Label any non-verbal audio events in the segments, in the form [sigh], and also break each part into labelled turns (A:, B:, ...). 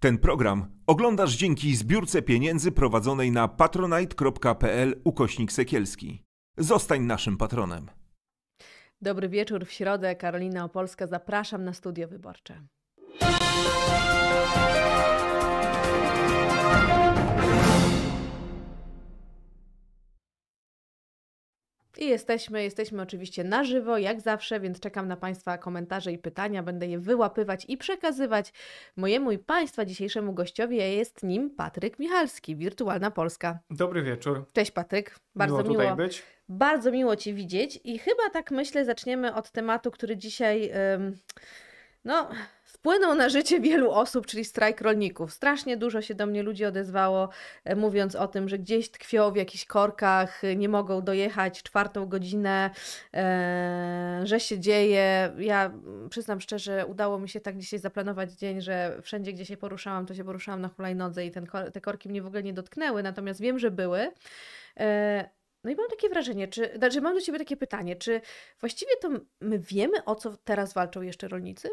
A: Ten program oglądasz dzięki zbiórce pieniędzy prowadzonej na patronite.pl ukośnik sekielski. Zostań naszym patronem. Dobry wieczór w środę. Karolina Opolska, zapraszam na studio wyborcze. I jesteśmy, jesteśmy oczywiście na żywo, jak zawsze, więc czekam na Państwa komentarze i pytania. Będę je wyłapywać i przekazywać mojemu i Państwa dzisiejszemu gościowi. Jest nim Patryk Michalski, Wirtualna Polska. Dobry wieczór. Cześć Patryk, bardzo miło. Tutaj być. Bardzo miło Cię widzieć i chyba tak myślę zaczniemy od tematu, który dzisiaj... no, wpłynął na życie wielu osób, czyli strajk rolników. Strasznie dużo się do mnie ludzi odezwało, e, mówiąc o tym, że gdzieś tkwią w jakichś korkach, e, nie mogą dojechać czwartą godzinę, e, że się dzieje. Ja mm, przyznam szczerze, udało mi się tak dzisiaj zaplanować dzień, że wszędzie, gdzie się poruszałam, to się poruszałam na hulajnodze i ten, te korki mnie w ogóle nie dotknęły, natomiast wiem, że były. No i mam takie wrażenie, czy, znaczy mam do Ciebie takie pytanie, czy właściwie to my wiemy, o co teraz walczą jeszcze rolnicy?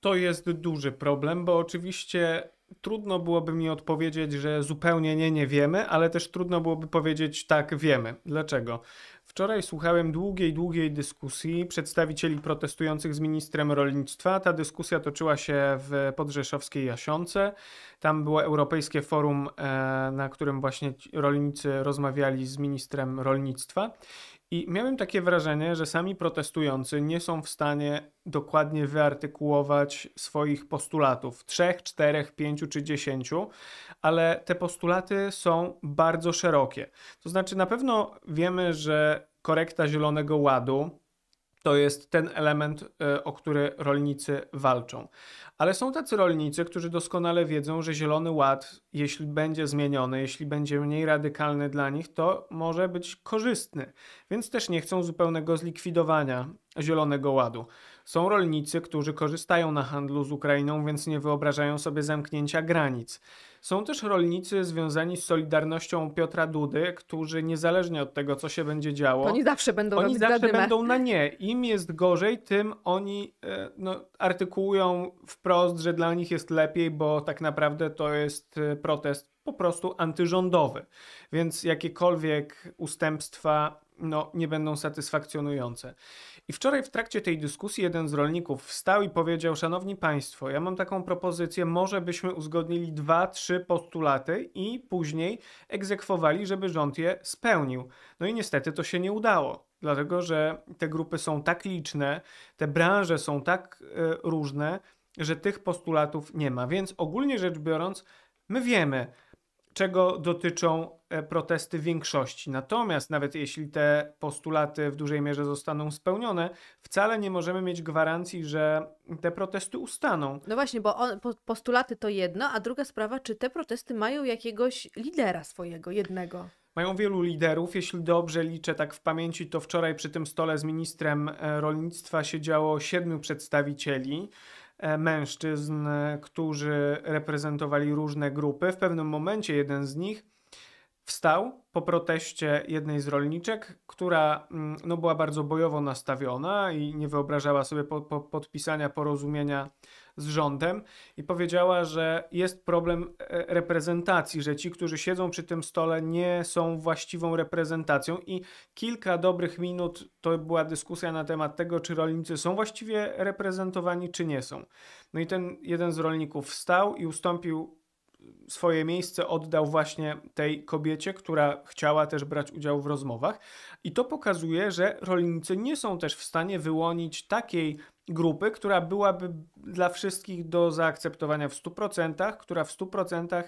B: To jest duży problem, bo oczywiście trudno byłoby mi odpowiedzieć, że zupełnie nie, nie wiemy, ale też trudno byłoby powiedzieć tak, wiemy. Dlaczego? Wczoraj słuchałem długiej, długiej dyskusji przedstawicieli protestujących z ministrem rolnictwa. Ta dyskusja toczyła się w podrzeszowskiej Jasiące. Tam było Europejskie Forum, e, na którym właśnie rolnicy rozmawiali z ministrem rolnictwa. I miałem takie wrażenie, że sami protestujący nie są w stanie dokładnie wyartykułować swoich postulatów trzech, czterech, pięciu czy dziesięciu, ale te postulaty są bardzo szerokie. To znaczy, na pewno wiemy, że korekta Zielonego Ładu to jest ten element, e, o który rolnicy walczą. Ale są tacy rolnicy, którzy doskonale wiedzą, że Zielony Ład, jeśli będzie zmieniony, jeśli będzie mniej radykalny dla nich, to może być korzystny. Więc też nie chcą zupełnego zlikwidowania Zielonego Ładu. Są rolnicy, którzy korzystają na handlu z Ukrainą, więc nie wyobrażają sobie zamknięcia granic. Są też rolnicy związani z Solidarnością Piotra Dudy, którzy niezależnie od tego, co się będzie działo, oni
A: zawsze będą, oni zawsze będą na
B: nie. Im jest gorzej, tym oni e, no, artykułują wprost, że dla nich jest lepiej, bo tak naprawdę to jest e, protest po prostu antyrządowy. Więc jakiekolwiek ustępstwa no, nie będą satysfakcjonujące. I wczoraj w trakcie tej dyskusji jeden z rolników wstał i powiedział: Szanowni Państwo, ja mam taką propozycję, może byśmy uzgodnili dwa, trzy postulaty i później egzekwowali, żeby rząd je spełnił. No i niestety to się nie udało, dlatego że te grupy są tak liczne, te branże są tak y, różne, że tych postulatów nie ma. Więc ogólnie rzecz biorąc, my wiemy, czego dotyczą e, protesty większości. Natomiast nawet jeśli te postulaty w dużej mierze zostaną spełnione, wcale nie możemy mieć gwarancji, że te protesty ustaną.
A: No właśnie, bo on, postulaty to jedno, a druga sprawa, czy te protesty mają jakiegoś lidera swojego, jednego?
B: Mają wielu liderów. Jeśli dobrze liczę tak w pamięci, to wczoraj przy tym stole z ministrem e, rolnictwa siedziało siedmiu przedstawicieli. E, mężczyzn, e, którzy reprezentowali różne grupy. W pewnym momencie jeden z nich wstał po proteście jednej z rolniczek, która mm, no, była bardzo bojowo nastawiona i nie wyobrażała sobie po, po podpisania porozumienia z rządem i powiedziała, że jest problem e, reprezentacji, że ci, którzy siedzą przy tym stole, nie są właściwą reprezentacją. I kilka dobrych minut to była dyskusja na temat tego, czy rolnicy są właściwie reprezentowani, czy nie są. No i ten jeden z rolników wstał i ustąpił swoje miejsce oddał właśnie tej kobiecie, która chciała też brać udział w rozmowach. I to pokazuje, że rolnicy nie są też w stanie wyłonić takiej grupy, która byłaby dla wszystkich do zaakceptowania w 100%, która w 100%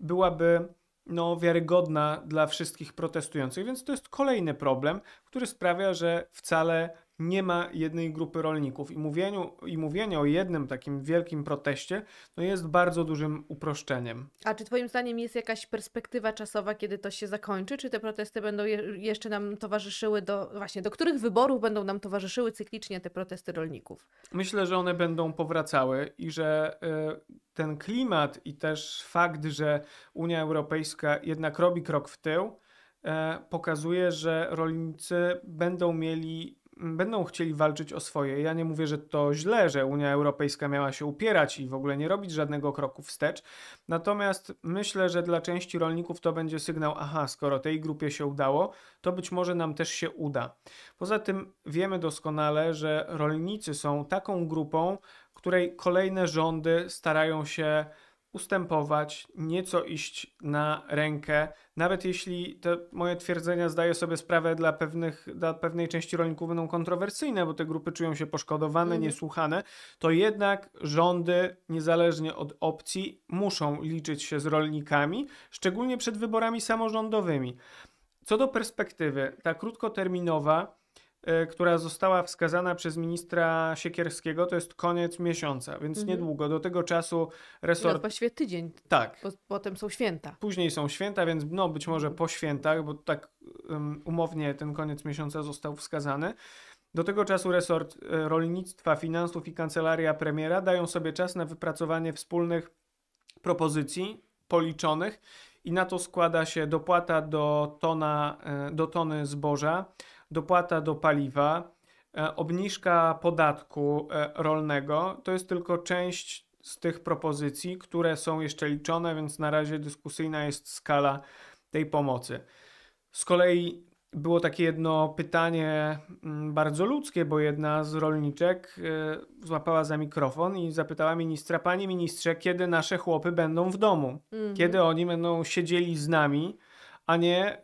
B: byłaby no, wiarygodna dla wszystkich protestujących. Więc to jest kolejny problem, który sprawia, że wcale nie ma jednej grupy rolników. I, mówieniu, I mówienie o jednym takim wielkim proteście no jest bardzo dużym uproszczeniem.
A: A czy Twoim zdaniem jest jakaś perspektywa czasowa, kiedy to się zakończy? Czy te protesty będą je jeszcze nam towarzyszyły do, właśnie, do których wyborów będą nam towarzyszyły cyklicznie te protesty rolników?
B: Myślę, że one będą powracały i że e, ten klimat i też fakt, że Unia Europejska jednak robi krok w tył, e, pokazuje, że rolnicy będą mieli będą chcieli walczyć o swoje. Ja nie mówię, że to źle, że Unia Europejska miała się upierać i w ogóle nie robić żadnego kroku wstecz. Natomiast myślę, że dla części rolników to będzie sygnał: aha, skoro tej grupie się udało, to być może nam też się uda. Poza tym wiemy doskonale, że rolnicy są taką grupą, której kolejne rządy starają się ustępować, nieco iść na rękę, nawet jeśli te moje twierdzenia zdaję sobie sprawę dla, pewnych, dla pewnej części rolników będą kontrowersyjne, bo te grupy czują się poszkodowane, mm. niesłuchane, to jednak rządy, niezależnie od opcji, muszą liczyć się z rolnikami, szczególnie przed wyborami samorządowymi. Co do perspektywy, ta krótkoterminowa E, która została wskazana przez ministra Siekierskiego, to jest koniec miesiąca, więc mhm. niedługo. Do tego czasu resort... No,
A: właściwie tydzień. Tak. Po, potem są święta.
B: Później są święta, więc no być może po świętach, bo tak um, umownie ten koniec miesiąca został wskazany. Do tego czasu resort e, rolnictwa, finansów i kancelaria premiera dają sobie czas na wypracowanie wspólnych propozycji policzonych i na to składa się dopłata do, tona, e, do tony zboża, dopłata do paliwa, e, obniżka podatku e, rolnego. To jest tylko część z tych propozycji, które są jeszcze liczone, więc na razie dyskusyjna jest skala tej pomocy. Z kolei było takie jedno pytanie mm, bardzo ludzkie, bo jedna z rolniczek e, złapała za mikrofon i zapytała ministra: Panie ministrze, kiedy nasze chłopy będą w domu? Mhm. Kiedy oni będą siedzieli z nami, a nie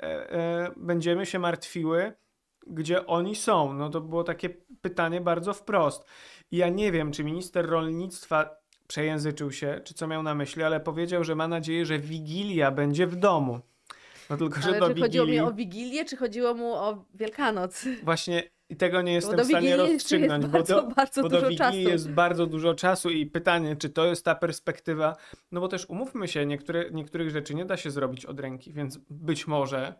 B: będziemy się martwiły gdzie oni są. No to było takie pytanie bardzo wprost. I ja nie wiem, czy minister rolnictwa przejęzyczył się, czy co miał na myśli, ale powiedział, że ma nadzieję, że Wigilia będzie w domu. No tylko, że ale do czy Wigilii... chodziło mi o
A: Wigilię, czy chodziło mu o Wielkanoc?
B: Właśnie i tego nie jestem w stanie rozstrzygnąć, bo do, bardzo bo do Wigilii czasu. jest bardzo dużo czasu i pytanie, czy to jest ta perspektywa, no bo też umówmy się, niektóre, niektórych rzeczy nie da się zrobić od ręki, więc być może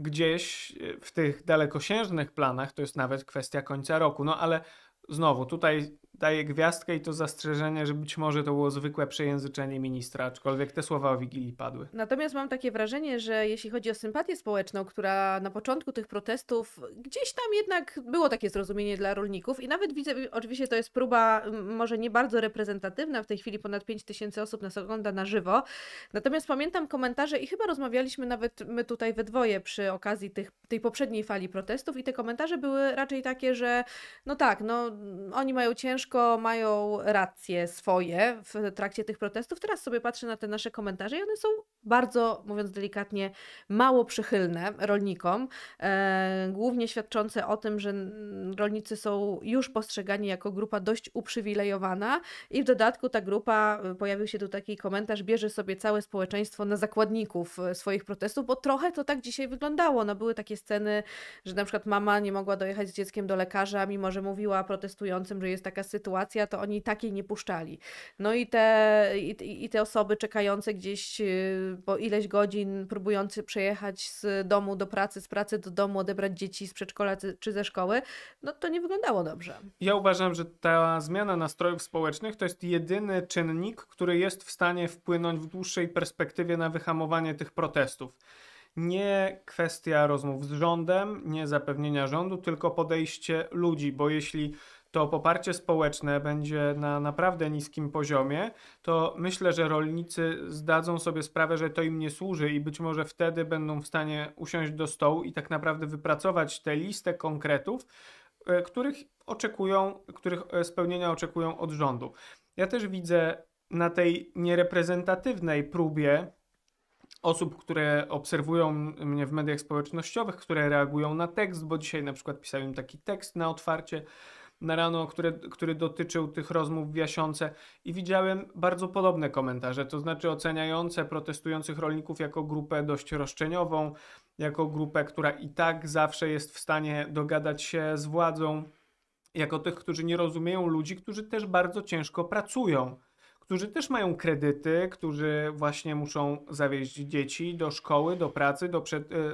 B: gdzieś e, w tych dalekosiężnych planach to jest nawet kwestia końca roku. No ale znowu, tutaj daje gwiazdkę i to zastrzeżenie, że być może to było zwykłe przejęzyczenie ministra, aczkolwiek te słowa o Wigilii padły.
A: Natomiast mam takie wrażenie, że jeśli chodzi o sympatię społeczną, która na początku tych protestów gdzieś tam jednak było takie zrozumienie dla rolników i nawet widzę, oczywiście to jest próba może nie bardzo reprezentatywna, w tej chwili ponad 5 tysięcy osób nas ogląda na żywo, natomiast pamiętam komentarze i chyba rozmawialiśmy nawet my tutaj we dwoje przy okazji tych, tej poprzedniej fali protestów i te komentarze były raczej takie, że no tak, no oni mają ciężko, ciężko mają racje swoje w trakcie tych protestów. Teraz sobie patrzę na te nasze komentarze i one są bardzo, mówiąc delikatnie, mało przychylne rolnikom, e, głównie świadczące o tym, że rolnicy są już postrzegani jako grupa dość uprzywilejowana i w dodatku ta grupa, e, pojawił się tu taki komentarz, bierze sobie całe społeczeństwo na zakładników e, swoich protestów, bo trochę to tak dzisiaj wyglądało. No, były takie sceny, że na przykład mama nie mogła dojechać z dzieckiem do lekarza, mimo że mówiła protestującym, że jest taka sytuacja, to oni takiej nie puszczali. No i te, i, i te osoby czekające gdzieś e, po ileś godzin próbujący przejechać z domu do pracy, z pracy do domu, odebrać dzieci z przedszkola czy ze szkoły, no to nie wyglądało dobrze.
B: Ja uważam, że ta zmiana nastrojów społecznych to jest jedyny czynnik, który jest w stanie wpłynąć w dłuższej perspektywie na wyhamowanie tych protestów nie kwestia rozmów z rządem, nie zapewnienia rządu, tylko podejście ludzi, bo jeśli to poparcie społeczne będzie na naprawdę niskim poziomie, to myślę, że rolnicy zdadzą sobie sprawę, że to im nie służy i być może wtedy będą w stanie usiąść do stołu i tak naprawdę wypracować tę listę konkretów, e, których oczekują, których e, spełnienia oczekują od rządu. Ja też widzę na tej niereprezentatywnej próbie osób, które obserwują mnie w mediach społecznościowych, które reagują na tekst, bo dzisiaj na przykład pisałem taki tekst na otwarcie, na rano, który, który dotyczył tych rozmów w Jasiące i widziałem bardzo podobne komentarze, to znaczy oceniające protestujących rolników jako grupę dość roszczeniową, jako grupę, która i tak zawsze jest w stanie dogadać się z władzą, jako tych, którzy nie rozumieją ludzi, którzy też bardzo ciężko pracują którzy też mają kredyty, którzy właśnie muszą zawieźć dzieci do szkoły, do pracy, do przed, y, y,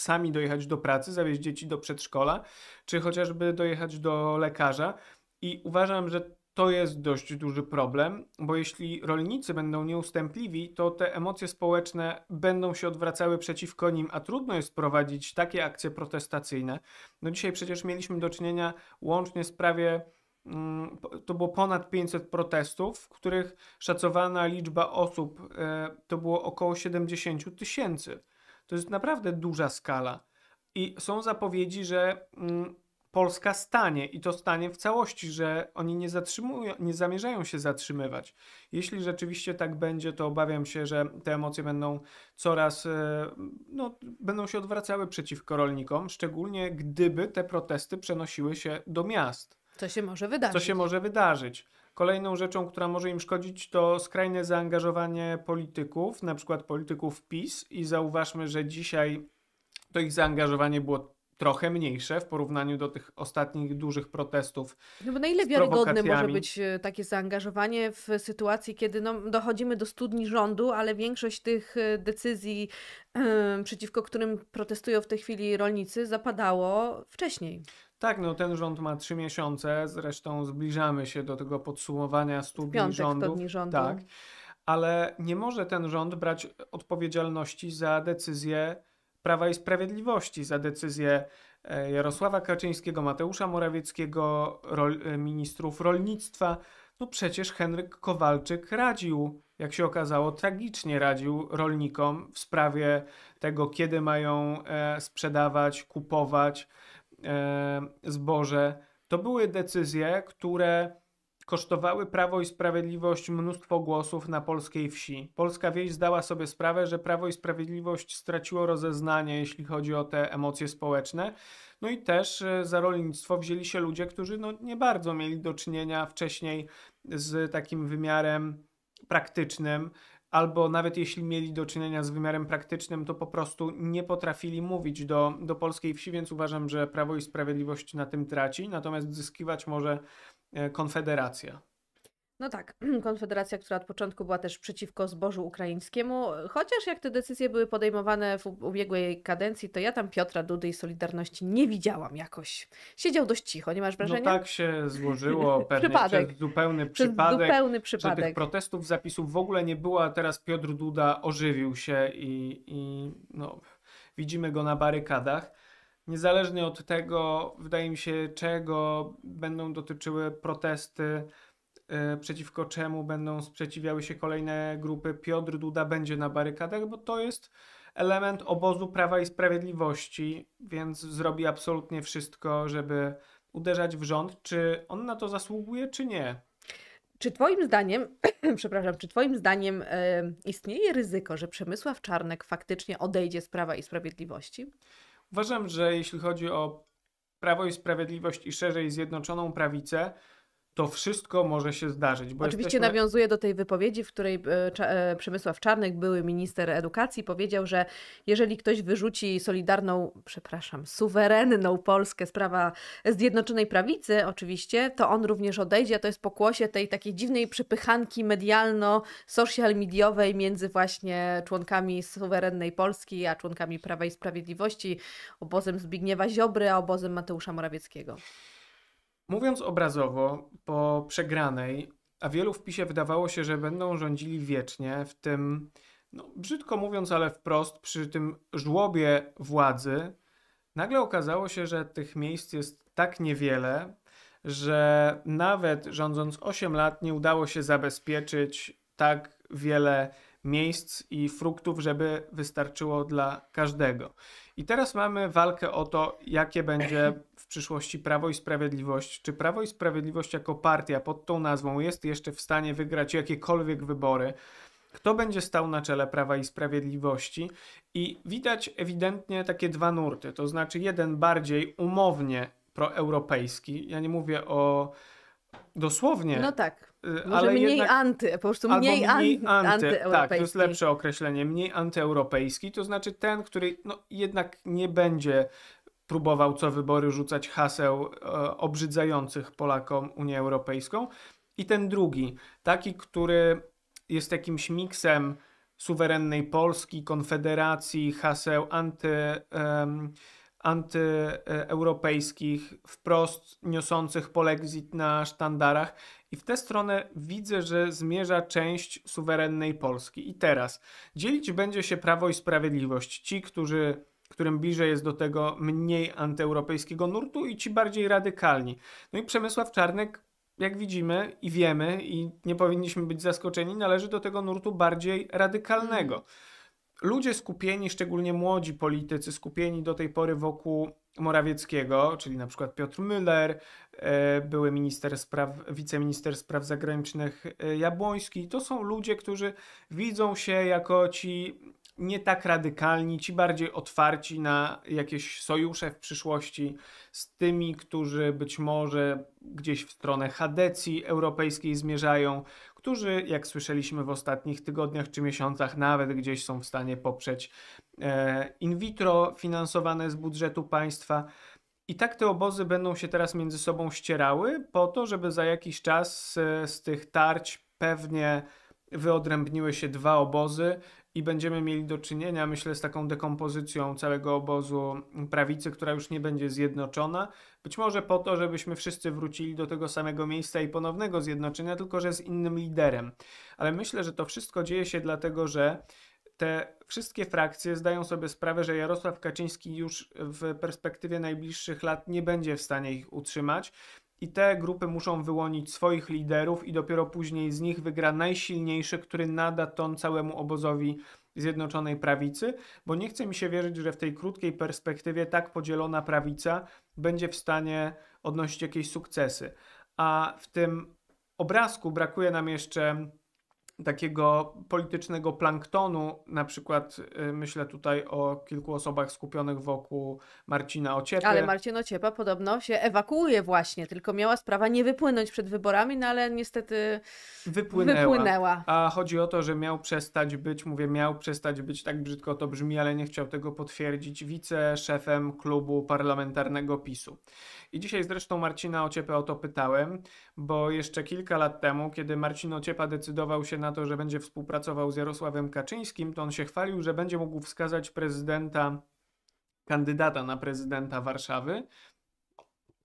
B: sami dojechać do pracy, zawieźć dzieci do przedszkola, czy chociażby dojechać do lekarza. I uważam, że to jest dość duży problem, bo jeśli rolnicy będą nieustępliwi, to te emocje społeczne będą się odwracały przeciwko nim, a trudno jest prowadzić takie akcje protestacyjne. No dzisiaj przecież mieliśmy do czynienia łącznie z prawie mm, to było ponad 500 protestów, w których szacowana liczba osób e, to było około 70 tysięcy. To jest naprawdę duża skala. I są zapowiedzi, że mm, Polska stanie i to stanie w całości, że oni nie zatrzymują, nie zamierzają się zatrzymywać. Jeśli rzeczywiście tak będzie, to obawiam się, że te emocje będą coraz, e, no, będą się odwracały przeciwko rolnikom, szczególnie gdyby te protesty przenosiły się do miast.
A: Co się może wydarzyć. Co się
B: może wydarzyć. Kolejną rzeczą, która może im szkodzić, to skrajne zaangażowanie polityków, na przykład polityków PiS, i zauważmy, że dzisiaj to ich zaangażowanie było trochę mniejsze w porównaniu do tych ostatnich dużych protestów. No bo na ile wiarygodne może być
A: e, takie zaangażowanie w sytuacji, kiedy no, dochodzimy do studni rządu, ale większość tych e, decyzji, yy, przeciwko którym protestują w tej chwili rolnicy, zapadało wcześniej.
B: Tak, no ten rząd ma trzy miesiące, zresztą zbliżamy się do tego podsumowania 100 dni rządu. Dni rządu. Tak, ale nie może ten rząd brać odpowiedzialności za decyzję Prawa i Sprawiedliwości, za decyzję e, Jarosława Kaczyńskiego, Mateusza Morawieckiego, rol, e, ministrów rolnictwa. No przecież Henryk Kowalczyk radził, jak się okazało, tragicznie radził rolnikom w sprawie tego, kiedy mają e, sprzedawać, kupować E, zboże. To były decyzje, które kosztowały Prawo i Sprawiedliwość mnóstwo głosów na polskiej wsi. Polska wieś zdała sobie sprawę, że Prawo i Sprawiedliwość straciło rozeznanie, jeśli chodzi o te emocje społeczne. No i też e, za rolnictwo wzięli się ludzie, którzy no, nie bardzo mieli do czynienia wcześniej z takim wymiarem praktycznym albo nawet jeśli mieli do czynienia z wymiarem praktycznym, to po prostu nie potrafili mówić do, do polskiej wsi, więc uważam, że Prawo i Sprawiedliwość na tym traci, natomiast zyskiwać może e, Konfederacja.
A: No tak, [clears throat] Konfederacja, która od początku była też przeciwko zbożu ukraińskiemu, chociaż jak te decyzje były podejmowane w ubiegłej kadencji, to ja tam Piotra Dudy i Solidarności nie widziałam jakoś. Siedział dość cicho, nie masz no wrażenia? No tak
B: się złożyło, [laughs] pewnie przypadek. Przez zupełny przypadek. Przez zupełny przypadek. Że tych protestów, zapisów w ogóle nie było, a teraz Piotr Duda ożywił się i, i no, widzimy go na barykadach. Niezależnie od tego, wydaje mi się, czego będą dotyczyły protesty E, przeciwko czemu będą sprzeciwiały się kolejne grupy, Piotr Duda będzie na barykadach, bo to jest element obozu Prawa i Sprawiedliwości, więc zrobi absolutnie wszystko, żeby uderzać w rząd. Czy on na to zasługuje, czy nie?
A: Czy Twoim zdaniem, [clears throat] przepraszam, czy Twoim zdaniem y, istnieje ryzyko, że Przemysław Czarnek faktycznie odejdzie z Prawa i Sprawiedliwości?
B: Uważam, że jeśli chodzi o Prawo i Sprawiedliwość i szerzej Zjednoczoną Prawicę, to wszystko może się zdarzyć.
A: Oczywiście jesteśmy... nawiązuje do tej wypowiedzi, w której e, e, Przemysław Czarnek, były minister edukacji, powiedział, że jeżeli ktoś wyrzuci solidarną, przepraszam, suwerenną Polskę z prawa Zjednoczonej Prawicy, oczywiście, to on również odejdzie. A to jest pokłosie tej takiej dziwnej przepychanki medialno-social mediowej między właśnie członkami suwerennej Polski, a członkami Prawa i Sprawiedliwości, obozem Zbigniewa Ziobry, a obozem Mateusza Morawieckiego.
B: Mówiąc obrazowo, po przegranej, a wielu w PiSie wydawało się, że będą rządzili wiecznie, w tym, no, brzydko mówiąc, ale wprost, przy tym żłobie władzy, nagle okazało się, że tych miejsc jest tak niewiele, że nawet rządząc 8 lat nie udało się zabezpieczyć tak wiele miejsc i fruktów, żeby wystarczyło dla każdego. I teraz mamy walkę o to, jakie będzie [laughs] w przyszłości Prawo i Sprawiedliwość. Czy Prawo i Sprawiedliwość jako partia pod tą nazwą jest jeszcze w stanie wygrać jakiekolwiek wybory? Kto będzie stał na czele Prawa i Sprawiedliwości? I widać ewidentnie takie dwa nurty, to znaczy jeden bardziej umownie proeuropejski. Ja nie mówię o Dosłownie. No tak. Y, Może ale mniej jednak...
A: anty, po prostu mniej, mniej anty, Tak, to jest
B: lepsze określenie, mniej antyeuropejski, to znaczy ten, który no, jednak nie będzie próbował co wybory rzucać haseł e, obrzydzających Polakom Unię Europejską. I ten drugi, taki, który jest jakimś miksem suwerennej Polski, Konfederacji, haseł anty... E, antyeuropejskich, wprost niosących polexit na sztandarach. I w tę stronę widzę, że zmierza część suwerennej Polski. I teraz dzielić będzie się prawo i sprawiedliwość. Ci, którzy którym bliżej jest do tego mniej antyeuropejskiego nurtu i ci bardziej radykalni. No i Przemysław Czarnek, jak widzimy i wiemy, i nie powinniśmy być zaskoczeni, należy do tego nurtu bardziej radykalnego. Mhm ludzie skupieni, szczególnie młodzi politycy, skupieni do tej pory wokół Morawieckiego, czyli na przykład Piotr Müller, e, były minister spraw, wiceminister spraw zagranicznych e, Jabłoński, to są ludzie, którzy widzą się jako ci nie tak radykalni, ci bardziej otwarci na jakieś sojusze w przyszłości z tymi, którzy być może gdzieś w stronę Hadecji europejskiej zmierzają, którzy, jak słyszeliśmy w ostatnich tygodniach czy miesiącach, nawet gdzieś są w stanie poprzeć e, in vitro finansowane z budżetu państwa. I tak te obozy będą się teraz między sobą ścierały, po to, żeby za jakiś czas e, z tych tarć pewnie wyodrębniły się dwa obozy, i będziemy mieli do czynienia, myślę, z taką dekompozycją całego obozu prawicy, która już nie będzie zjednoczona. Być może po to, żebyśmy wszyscy wrócili do tego samego miejsca i ponownego zjednoczenia, tylko że z innym liderem. Ale myślę, że to wszystko dzieje się dlatego, że te wszystkie frakcje zdają sobie sprawę, że Jarosław Kaczyński już w perspektywie najbliższych lat nie będzie w stanie ich utrzymać i te grupy muszą wyłonić swoich liderów i dopiero później z nich wygra najsilniejszy, który nada ton całemu obozowi Zjednoczonej Prawicy, bo nie chce mi się wierzyć, że w tej krótkiej perspektywie tak podzielona prawica będzie w stanie odnosić jakieś sukcesy. A w tym obrazku brakuje nam jeszcze takiego politycznego planktonu, na przykład y, myślę tutaj o kilku osobach skupionych wokół Marcina Ociepa. Ale
A: Marcin Ociepa podobno się ewakuuje właśnie, tylko miała sprawa nie wypłynąć przed wyborami, no ale niestety
B: wypłynęła. wypłynęła. A chodzi o to, że miał przestać być, mówię miał przestać być, tak brzydko to brzmi, ale nie chciał tego potwierdzić, wiceszefem klubu parlamentarnego PiSu. I dzisiaj zresztą Marcina Ociepę o to pytałem, bo jeszcze kilka lat temu, kiedy Marcin Ociepa decydował się na na to, że będzie współpracował z Jarosławem Kaczyńskim, to on się chwalił, że będzie mógł wskazać prezydenta, kandydata na prezydenta Warszawy.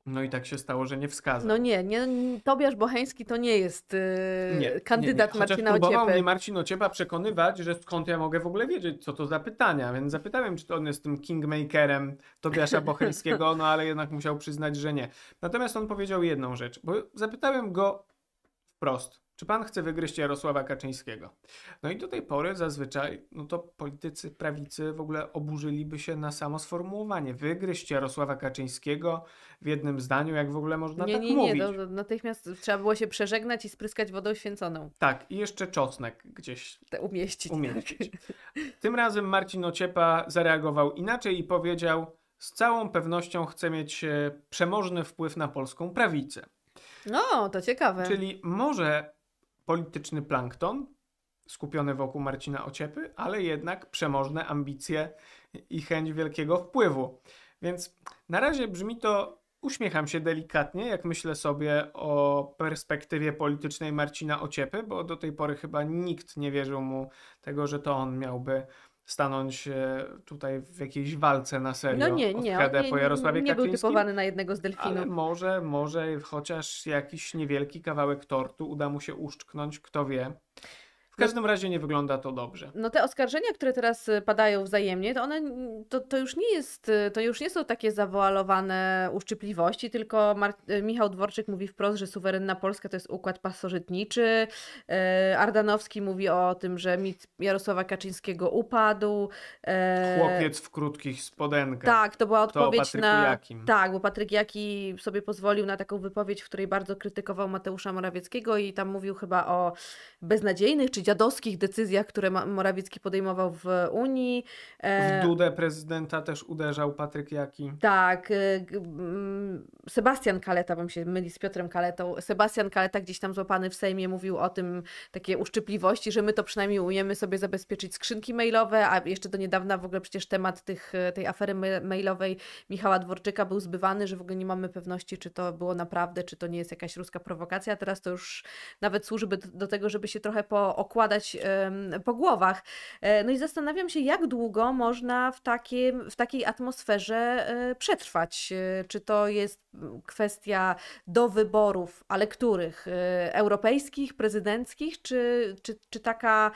B: No i tak się stało, że nie wskazał. No
A: nie, nie Tobiasz Bocheński to nie jest yy, nie, kandydat nie, nie. Marcina Ociepy. próbował mnie
B: Marcin Ociepa przekonywać, że skąd ja mogę w ogóle wiedzieć, co to za pytania, więc zapytałem, czy to on jest tym kingmakerem Tobiasza [laughs] Bocheńskiego, no ale jednak musiał przyznać, że nie. Natomiast on powiedział jedną rzecz, bo zapytałem go wprost, czy pan chce wygryźć Jarosława Kaczyńskiego? No i do tej pory zazwyczaj, no to politycy prawicy w ogóle oburzyliby się na samo sformułowanie. Wygryźć Jarosława Kaczyńskiego w jednym zdaniu, jak w ogóle można nie, tak nie, mówić. Nie, no, nie,
A: no, natychmiast trzeba było się przeżegnać i spryskać wodą święconą.
B: Tak, i jeszcze czosnek gdzieś Te umieścić. Tak. umieścić. Tym razem Marcin Ociepa zareagował inaczej i powiedział, z całą pewnością chce mieć e, przemożny wpływ na polską prawicę.
A: No, to ciekawe.
B: Czyli może polityczny plankton skupiony wokół Marcina Ociepy, ale jednak przemożne ambicje i chęć wielkiego wpływu. Więc na razie brzmi to, uśmiecham się delikatnie, jak myślę sobie o perspektywie politycznej Marcina Ociepy, bo do tej pory chyba nikt nie wierzył mu tego, że to on miałby stanąć e, tutaj w jakiejś walce na serio. No nie, nie, nie, po Jarosławie nie był typowany na jednego z delfinów. Ale może, może chociaż jakiś niewielki kawałek tortu uda mu się uszczknąć, kto wie. W no- każdym razie nie wygląda to dobrze.
A: No te oskarżenia, które teraz y, padają wzajemnie, to one to, to już nie jest, y, to już nie są takie zawoalowane uszczypliwości, tylko Mar y, Michał Dworczyk mówi wprost, że suwerenna Polska to jest układ pasożytniczy. Ardanowski mówi o tym, że mit Jarosława Kaczyńskiego upadł. Chłopiec w krótkich
B: spodenkach. Tak, to była odpowiedź to na. Jakim. Tak,
A: bo Patryk Jaki sobie pozwolił na taką wypowiedź, w której bardzo krytykował Mateusza Morawieckiego i tam mówił chyba o beznadziejnych czy dziadowskich decyzjach, które Morawiecki podejmował w Unii. W e, Dudę
B: prezydenta też uderzał Patryk Jaki.
A: Tak. E, Sebastian Kaleta, wam się myli z Piotrem Kaletą. Sebastian Kaleta gdzieś tam złapany w Sejmie mówił o tym takiej uszczypliwości, że my to przynajmniej umiemy sobie zabezpieczyć skrzynki mailowe, a jeszcze do niedawna w ogóle przecież temat tych, e, tej afery mailowej Michała Dworczyka był zbywany, że w ogóle nie mamy pewności, czy to było naprawdę, czy to nie jest jakaś ruska prowokacja. Teraz to już nawet służy do, tego, żeby się trochę pookupować okładać po głowach. E, no i zastanawiam się, jak długo można w, takim, w takiej atmosferze e, przetrwać. E, czy to jest kwestia do wyborów, ale których? Europejskich, prezydenckich, czy, czy, czy taka,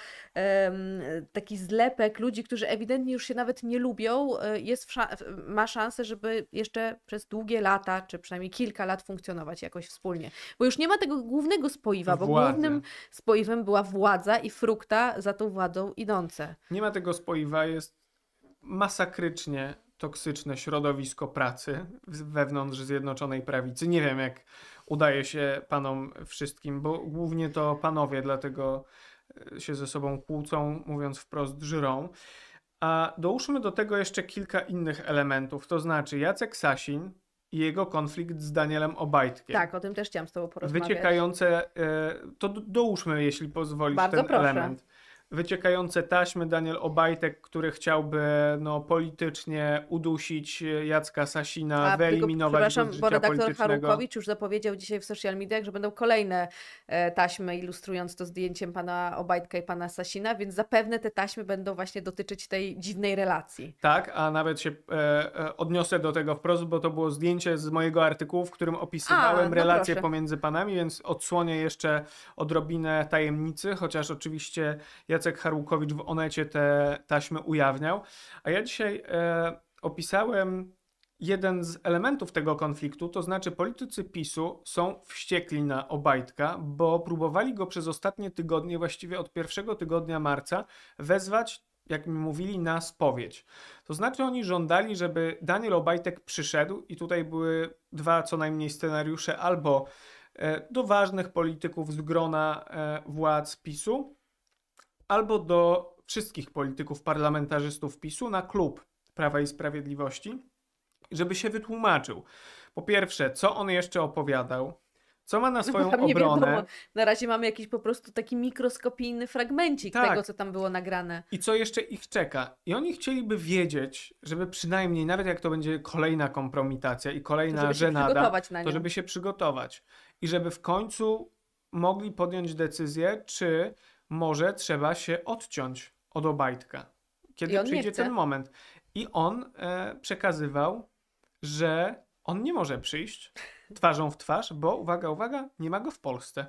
A: taki zlepek ludzi, którzy ewidentnie już się nawet nie lubią, jest ma szansę, żeby jeszcze przez długie lata, czy przynajmniej kilka lat funkcjonować jakoś wspólnie. Bo już nie ma tego głównego spoiwa, bo Władze. głównym spoiwem była władza władza i frukta za tą władzą idące.
B: Nie ma tego spoiwa, jest masakrycznie toksyczne środowisko pracy wewnątrz Zjednoczonej Prawicy. Nie wiem, jak udaje się panom wszystkim, bo głównie to panowie dlatego e, się ze sobą kłócą, mówiąc wprost, żrą. A dołóżmy do tego jeszcze kilka innych elementów, to znaczy Jacek Sasin, jego konflikt z Danielem Obajtkiem. Tak,
A: o tym też chciałam z tobą porozmawiać. Wyciekające,
B: e, to dołóżmy, jeśli pozwolisz, Bardzo ten proszę. element wyciekające taśmy Daniel Obajtek, który chciałby no, politycznie udusić Jacka Sasina, A, wyeliminować tylko, przepraszam, bo redaktor Harukowicz
A: już zapowiedział dzisiaj w social mediach, że będą kolejne e, taśmy ilustrując to zdjęciem pana Obajtka i pana Sasina, więc zapewne te taśmy będą właśnie dotyczyć tej dziwnej relacji.
B: Tak, a nawet się e, e, odniosę do tego wprost, bo to było zdjęcie z mojego artykułu, w którym opisywałem a, no relacje proszę. pomiędzy panami, więc odsłonię jeszcze odrobinę tajemnicy, chociaż oczywiście ja Jacek Harłukowicz w Onecie te taśmy ujawniał. A ja dzisiaj e, opisałem jeden z elementów tego konfliktu, to znaczy politycy PiSu są wściekli na Obajtka, bo próbowali go przez ostatnie tygodnie, właściwie od pierwszego tygodnia marca, wezwać jak mi mówili, na spowiedź. To znaczy oni żądali, żeby Daniel Obajtek przyszedł i tutaj były dwa co najmniej scenariusze albo e, do ważnych polityków z grona e, władz PiSu, albo do wszystkich polityków, parlamentarzystów PiSu na klub Prawa i Sprawiedliwości, żeby się wytłumaczył. Po pierwsze, co on jeszcze opowiadał, co ma na no swoją no, obronę. Wiadomo.
A: Na razie mamy jakiś po prostu taki mikroskopijny fragmencik tak. tego, co tam było nagrane.
B: I co jeszcze ich czeka. I oni chcieliby wiedzieć, żeby przynajmniej, nawet jak to będzie kolejna kompromitacja i kolejna to żenada, to żeby się przygotować. I żeby w końcu mogli podjąć decyzję, czy może trzeba się odciąć od Obajtka, kiedy przyjdzie ten moment. I on e, przekazywał, że on nie może przyjść twarzą w twarz, bo uwaga, uwaga, nie ma go w Polsce.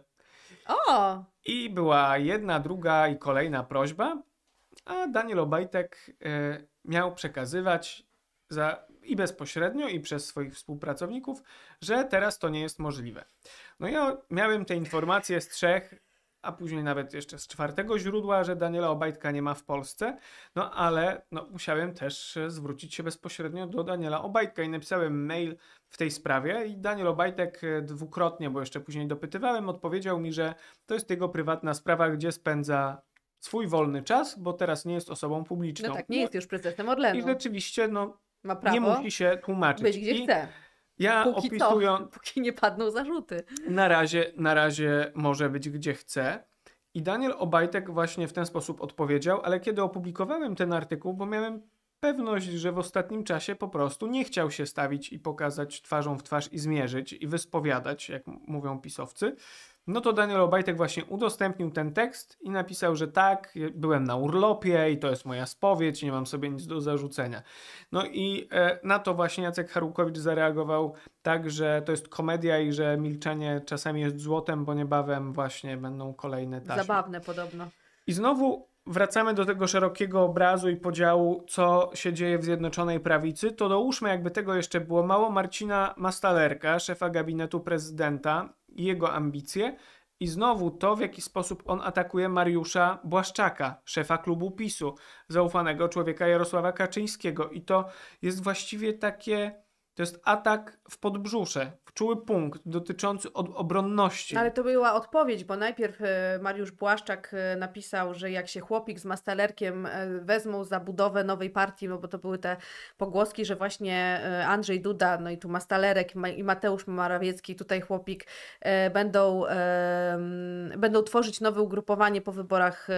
B: O! I była jedna, druga i kolejna prośba, a Daniel Obajtek e, miał przekazywać za, i bezpośrednio, i przez swoich współpracowników, że teraz to nie jest możliwe. No ja miałem te informacje z trzech a później nawet jeszcze z czwartego źródła, że Daniela Obajtka nie ma w Polsce. No ale no, musiałem też e, zwrócić się bezpośrednio do Daniela Obajtka i napisałem mail w tej sprawie i Daniel Obajtek e, dwukrotnie, bo jeszcze później dopytywałem, odpowiedział mi, że to jest jego prywatna sprawa, gdzie spędza swój wolny czas, bo teraz nie jest osobą publiczną. No tak, nie jest
A: już prezesem Orlenu. I rzeczywiście, no, nie musi
B: się tłumaczyć. Być gdzie I
A: chce. Ja póki opisują... To, póki nie padną zarzuty.
B: Na razie, na razie może być gdzie chce. I Daniel Obajtek właśnie w ten sposób odpowiedział, ale kiedy opublikowałem ten artykuł, bo miałem pewność, że w ostatnim czasie po prostu nie chciał się stawić i pokazać twarzą w twarz i zmierzyć i wyspowiadać, jak mówią pisowcy, no to Daniel Obajtek właśnie udostępnił ten tekst i napisał, że tak, byłem na urlopie i to jest moja spowiedź, nie mam sobie nic do zarzucenia. No i e, na to właśnie Jacek Harukowicz zareagował tak, że to jest komedia i że milczenie czasami jest złotem, bo niebawem właśnie będą kolejne taśmy. Zabawne podobno. I znowu wracamy do tego szerokiego obrazu i podziału, co się dzieje w Zjednoczonej Prawicy, to dołóżmy, jakby tego jeszcze było mało, Marcina Mastalerka, szefa gabinetu prezydenta, i jego ambicje. I znowu to, w jaki sposób on atakuje Mariusza Błaszczaka, szefa klubu PiSu, zaufanego człowieka Jarosława Kaczyńskiego. I to jest właściwie takie to jest atak w podbrzusze, w czuły punkt dotyczący obronności. Ale
A: to była odpowiedź, bo najpierw e, Mariusz Błaszczak e, napisał, że jak się chłopik z mastalerkiem e, wezmą za budowę nowej partii, no bo to były te pogłoski, że właśnie Andrzej Duda, no i tu mastalerek i Mateusz Morawiecki, tutaj chłopik, będą, będą tworzyć nowe ugrupowanie po wyborach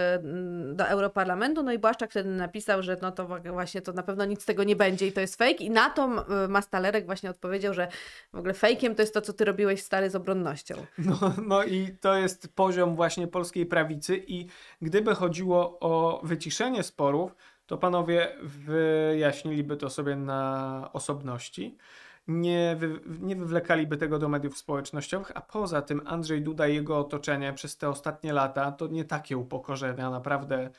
A: do Europarlamentu. No i Błaszczak wtedy napisał, że no to właśnie to na pewno nic z tego nie będzie i to jest fake. I na to mastalerek właśnie odpowiedział, że w ogóle fejkiem to jest to, co ty robiłeś stary z obronnością. [laughs]
B: No, no i to jest poziom właśnie polskiej prawicy i gdyby chodziło o wyciszenie sporów, to panowie wyjaśniliby to sobie na osobności nie, wy, nie wywlekaliby tego do mediów społecznościowych, a poza tym Andrzej Duda i jego otoczenie przez te ostatnie lata to nie takie upokorzenia naprawdę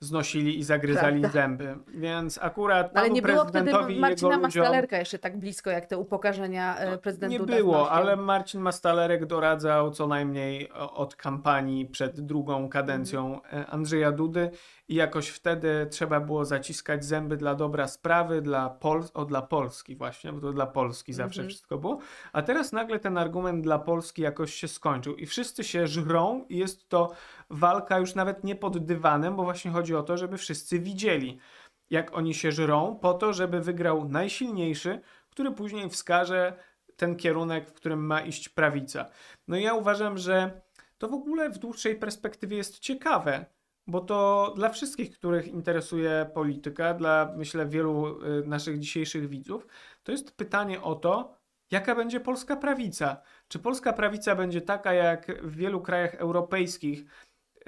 B: znosili i zagryzali Prawda. zęby. Więc akurat no, Ale nie było wtedy Marcina Mastalerka
A: jeszcze tak blisko, jak te upokarzenia e, no, prezydenta. Nie było, znosił.
B: ale Marcin Mastalerek doradzał co najmniej od kampanii przed drugą kadencją mhm. e, Andrzeja Dudy i jakoś wtedy trzeba było zaciskać zęby dla dobra sprawy, dla, Pol o, dla Polski właśnie, bo to dla Polski zawsze mhm. wszystko było. A teraz nagle ten argument dla Polski jakoś się skończył i wszyscy się żrą i jest to walka już nawet nie pod dywanem, bo właśnie chodzi o to, żeby wszyscy widzieli, jak oni się żrą, po to, żeby wygrał najsilniejszy, który później wskaże ten kierunek, w którym ma iść prawica. No i ja uważam, że to w ogóle w dłuższej perspektywie jest ciekawe, bo to dla wszystkich, których interesuje polityka, dla myślę wielu y, naszych dzisiejszych widzów, to jest pytanie o to, jaka będzie polska prawica. Czy polska prawica będzie taka jak w wielu krajach europejskich,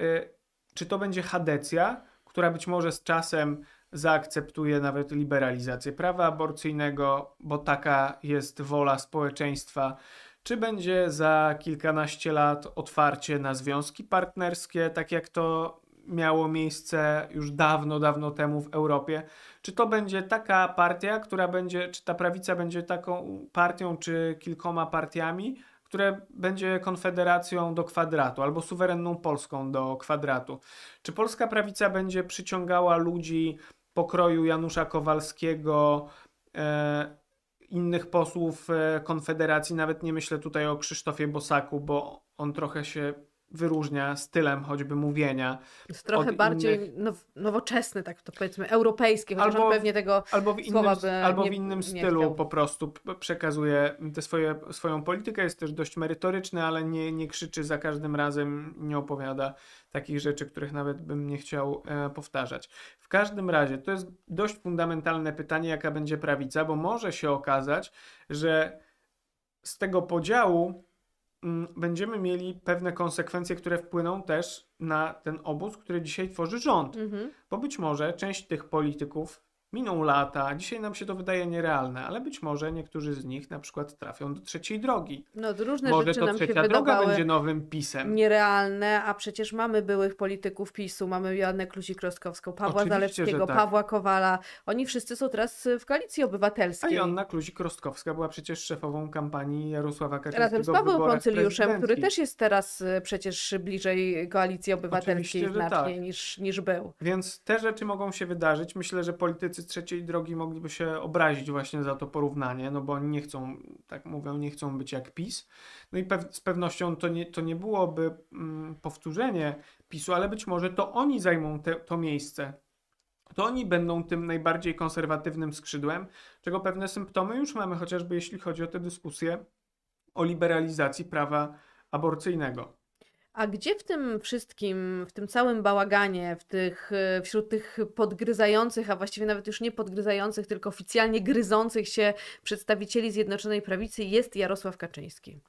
B: Y, czy to będzie Hadecja, która być może z czasem zaakceptuje nawet liberalizację prawa aborcyjnego, bo taka jest wola społeczeństwa, czy będzie za kilkanaście lat otwarcie na związki partnerskie, tak jak to miało miejsce już dawno, dawno temu w Europie. Czy to będzie taka partia, która będzie, czy ta prawica będzie taką partią, czy kilkoma partiami, które będzie konfederacją do kwadratu albo suwerenną Polską do kwadratu. Czy polska prawica będzie przyciągała ludzi pokroju Janusza Kowalskiego, e, innych posłów e, Konfederacji, nawet nie myślę tutaj o Krzysztofie Bosaku, bo on trochę się wyróżnia stylem choćby mówienia. Jest trochę bardziej
A: nowoczesny, tak to powiedzmy, europejski, chociaż albo, pewnie tego albo w innym, Albo nie, w innym stylu
B: po prostu przekazuje te swoje, swoją politykę, jest też dość merytoryczny, ale nie, nie krzyczy za każdym razem, nie opowiada takich rzeczy, których nawet bym nie chciał e, powtarzać. W każdym razie to jest dość fundamentalne pytanie, jaka będzie prawica, bo może się okazać, że z tego podziału Mm, będziemy mieli pewne konsekwencje, które wpłyną też na ten obóz, który dzisiaj tworzy rząd. Mhm. Bo być może część tych polityków Miną lata, dzisiaj nam się to wydaje nierealne, ale być może niektórzy z nich na przykład trafią do trzeciej drogi. No różne może rzeczy to nam trzecia się droga będzie nowym pisem.
A: Nierealne, a przecież mamy byłych polityków PiSu, mamy Joannę Kluzik-Rostkowską, Pawła Oczywiście, Zalewskiego, tak. Pawła Kowala. Oni wszyscy są teraz y, w koalicji obywatelskiej. A Joanna
B: Kluzik-Rostkowska była przecież szefową kampanii Jarosława Kaczyńskiego. Razem z Pawłem Koncyliuszem, który też
A: jest teraz y, przecież bliżej koalicji obywatelskiej Oczywiście, znacznie tak. niż, niż był.
B: Więc te rzeczy mogą się wydarzyć. Myślę, że politycy mieszkańcy trzeciej drogi mogliby się obrazić właśnie za to porównanie, no bo oni nie chcą, tak mówią, nie chcą być jak PiS. No i pew- z pewnością to nie, to nie byłoby mm, powtórzenie PiSu, ale być może to oni zajmą te, to miejsce. To oni będą tym najbardziej konserwatywnym skrzydłem, czego pewne symptomy już mamy, chociażby jeśli chodzi o tę dyskusję o liberalizacji prawa aborcyjnego.
A: A gdzie w tym wszystkim, w tym całym bałaganie, w tych, e, wśród tych podgryzających, a właściwie nawet już nie podgryzających, tylko oficjalnie gryzących się przedstawicieli Zjednoczonej Prawicy jest Jarosław Kaczyński?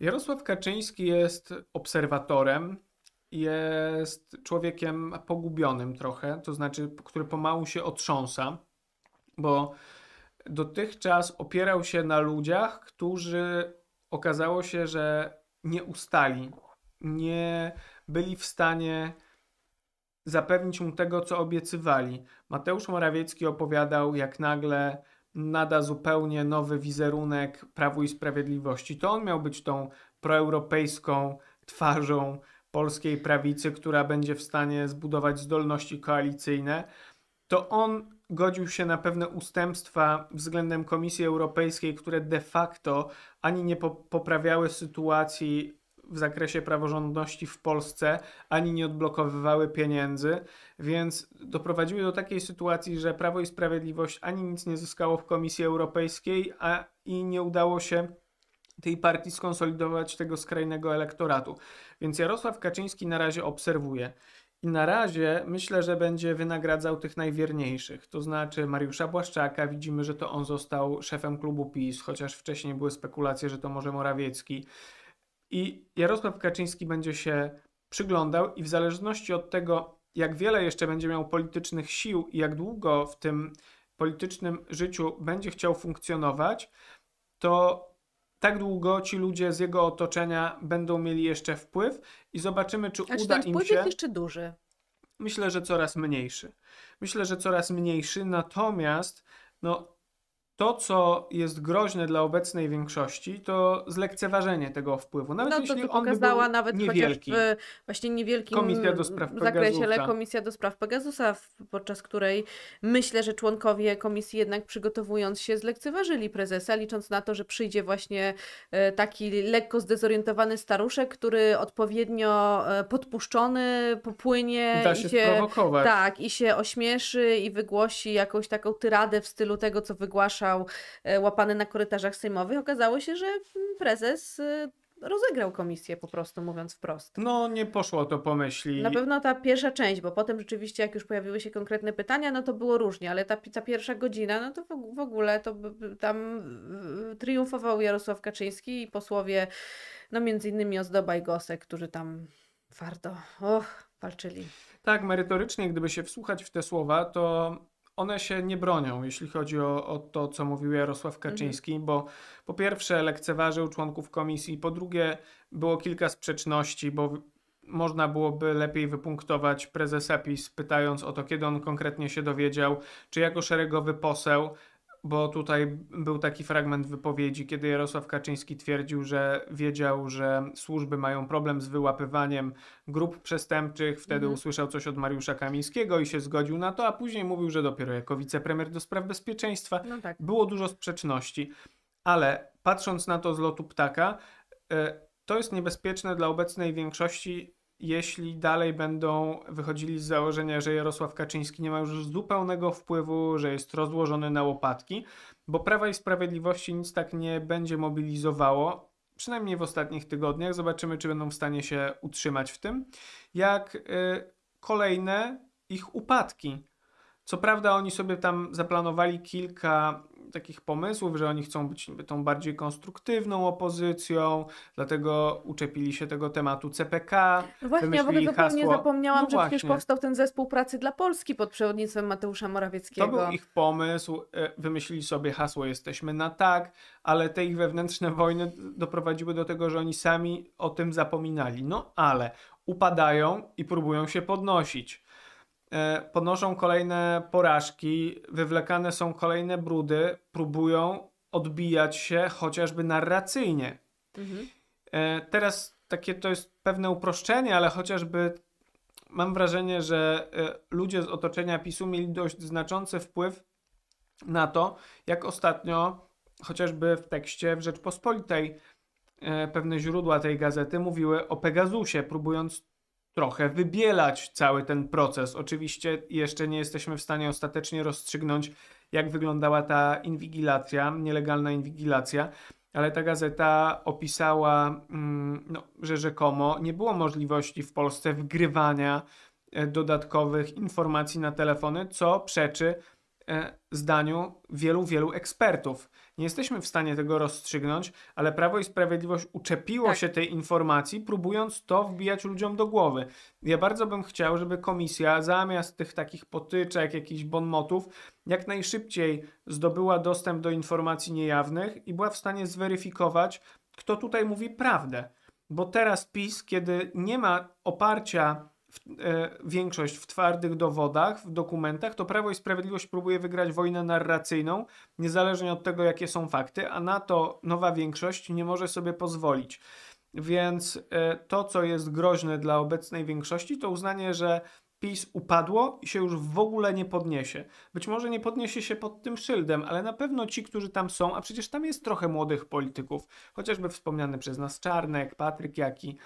B: Jarosław Kaczyński jest obserwatorem, jest człowiekiem pogubionym trochę, to znaczy, który pomału się otrząsa, bo dotychczas opierał się na ludziach, którzy okazało się, że nie ustali nie byli w stanie zapewnić mu tego, co obiecywali. Mateusz Morawiecki opowiadał, jak nagle nada zupełnie nowy wizerunek Prawu i Sprawiedliwości. To on miał być tą proeuropejską twarzą polskiej prawicy, która będzie w stanie zbudować zdolności koalicyjne. To on godził się na pewne ustępstwa względem Komisji Europejskiej, które de facto ani nie poprawiały sytuacji w zakresie praworządności w Polsce, ani nie odblokowywały pieniędzy, więc doprowadziły do takiej sytuacji, że Prawo i Sprawiedliwość ani nic nie zyskało w Komisji Europejskiej, a i nie udało się tej partii skonsolidować tego skrajnego elektoratu. Więc Jarosław Kaczyński na razie obserwuje. I na razie myślę, że będzie wynagradzał tych najwierniejszych, to znaczy Mariusza Błaszczaka. Widzimy, że to on został szefem klubu PiS, chociaż wcześniej były spekulacje, że to może Morawiecki. I Jarosław Kaczyński będzie się przyglądał i w zależności od tego, jak wiele jeszcze będzie miał politycznych sił i jak długo w tym politycznym życiu będzie chciał funkcjonować, to tak długo ci ludzie z jego otoczenia będą mieli jeszcze wpływ i zobaczymy, czy znaczy, uda im się. Ten wpływ jest
A: jeszcze duży?
B: Myślę, że coraz mniejszy. Myślę, że coraz mniejszy, natomiast no, to, co jest groźne dla obecnej większości, to zlekceważenie tego wpływu. Nawet no, to, jeśli on pokazała by nawet niewielki. w
A: właśnie niewielkim Komisja do spraw Pegasusa. zakresie, ale Komisja do spraw Pegasusa, podczas której myślę, że członkowie komisji jednak przygotowując się zlekceważyli prezesa, licząc na to, że przyjdzie właśnie e, taki lekko zdezorientowany staruszek, który odpowiednio e, podpuszczony popłynie da się, i się Tak, i się ośmieszy i wygłosi jakąś taką tyradę w stylu tego, co wygłasza ogłaszał, e, łapany na korytarzach sejmowych, okazało się, że mm, prezes y, rozegrał komisję po prostu, mówiąc wprost. No, nie poszło
B: to po myśli. Na pewno
A: ta pierwsza część, bo potem rzeczywiście, jak już pojawiły się konkretne pytania, no to było różnie, ale ta, ta pierwsza godzina, no to w, w ogóle to tam triumfował Jarosław Kaczyński i posłowie, no między innymi Ozdoba i Gosek, którzy tam twardo, och, walczyli.
B: Tak, merytorycznie, gdyby się wsłuchać w te słowa, to one się nie bronią, jeśli chodzi o, o to, co mówił Jarosław mhm. Kaczyński, mhm. bo po pierwsze lekceważył członków komisji, po drugie było kilka sprzeczności, bo można byłoby lepiej wypunktować prezesa PiS, pytając o to, kiedy on konkretnie się dowiedział, czy jako szeregowy poseł bo tutaj był taki fragment wypowiedzi, kiedy Jarosław Kaczyński twierdził, że wiedział, że służby mają problem z wyłapywaniem grup przestępczych. Wtedy mhm. usłyszał coś od Mariusza Kamińskiego i się zgodził na to, a później mówił, że dopiero jako wicepremier do spraw bezpieczeństwa no tak. było dużo sprzeczności. Ale patrząc na to z lotu ptaka, e, to jest niebezpieczne dla obecnej większości jeśli dalej będą wychodzili z założenia, że Jarosław Kaczyński nie ma już zupełnego wpływu, że jest rozłożony na łopatki, bo Prawa i Sprawiedliwości nic tak nie będzie mobilizowało, przynajmniej w ostatnich tygodniach. Zobaczymy, czy będą w stanie się utrzymać w tym, jak y, kolejne ich upadki. Co prawda, oni sobie tam zaplanowali kilka takich pomysłów, że oni chcą być tą bardziej konstruktywną opozycją, dlatego uczepili się tego tematu CPK. No właśnie, ja w ogóle zupełnie zapomniałam, no że właśnie. przecież powstał
A: ten zespół pracy dla Polski pod przewodnictwem Mateusza Morawieckiego. To był ich
B: pomysł, e, wymyślili sobie hasło jesteśmy na tak, ale te ich wewnętrzne wojny doprowadziły do tego, że oni sami o tym zapominali. No ale upadają i próbują się podnosić. E, ponoszą kolejne porażki, wywlekane są kolejne brudy, próbują odbijać się chociażby narracyjnie. Mhm. E, teraz takie to jest pewne uproszczenie, ale chociażby mam wrażenie, że e, ludzie z otoczenia PiSu mieli dość znaczący wpływ na to, jak ostatnio chociażby w tekście w Rzeczpospolitej pewne źródła tej gazety mówiły o Pegasusie, próbując trochę wybielać cały ten proces. Oczywiście jeszcze nie jesteśmy w stanie ostatecznie rozstrzygnąć, jak wyglądała ta inwigilacja, nielegalna inwigilacja, ale ta gazeta opisała, mm, no, że rzekomo nie było możliwości w Polsce wgrywania e, dodatkowych informacji na telefony, co przeczy E, zdaniu wielu, wielu ekspertów. Nie jesteśmy w stanie tego rozstrzygnąć, ale Prawo i Sprawiedliwość uczepiło tak. się tej informacji, próbując to wbijać ludziom do głowy. Ja bardzo bym chciał, żeby komisja zamiast tych takich potyczek, jakichś bonmotów, jak najszybciej zdobyła dostęp do informacji niejawnych i była w stanie zweryfikować, kto tutaj mówi prawdę. Bo teraz PiS, kiedy nie ma oparcia w, e, większość w twardych dowodach, w dokumentach, to Prawo i Sprawiedliwość próbuje wygrać wojnę narracyjną, niezależnie od tego, jakie są fakty, a na to nowa większość nie może sobie pozwolić. Więc e, to, co jest groźne dla obecnej większości, to uznanie, że PiS upadło i się już w ogóle nie podniesie. Być może nie podniesie się pod tym szyldem, ale na pewno ci, którzy tam są, a przecież tam jest trochę młodych polityków, chociażby wspomniany przez nas Czarnek, Patryk Jaki,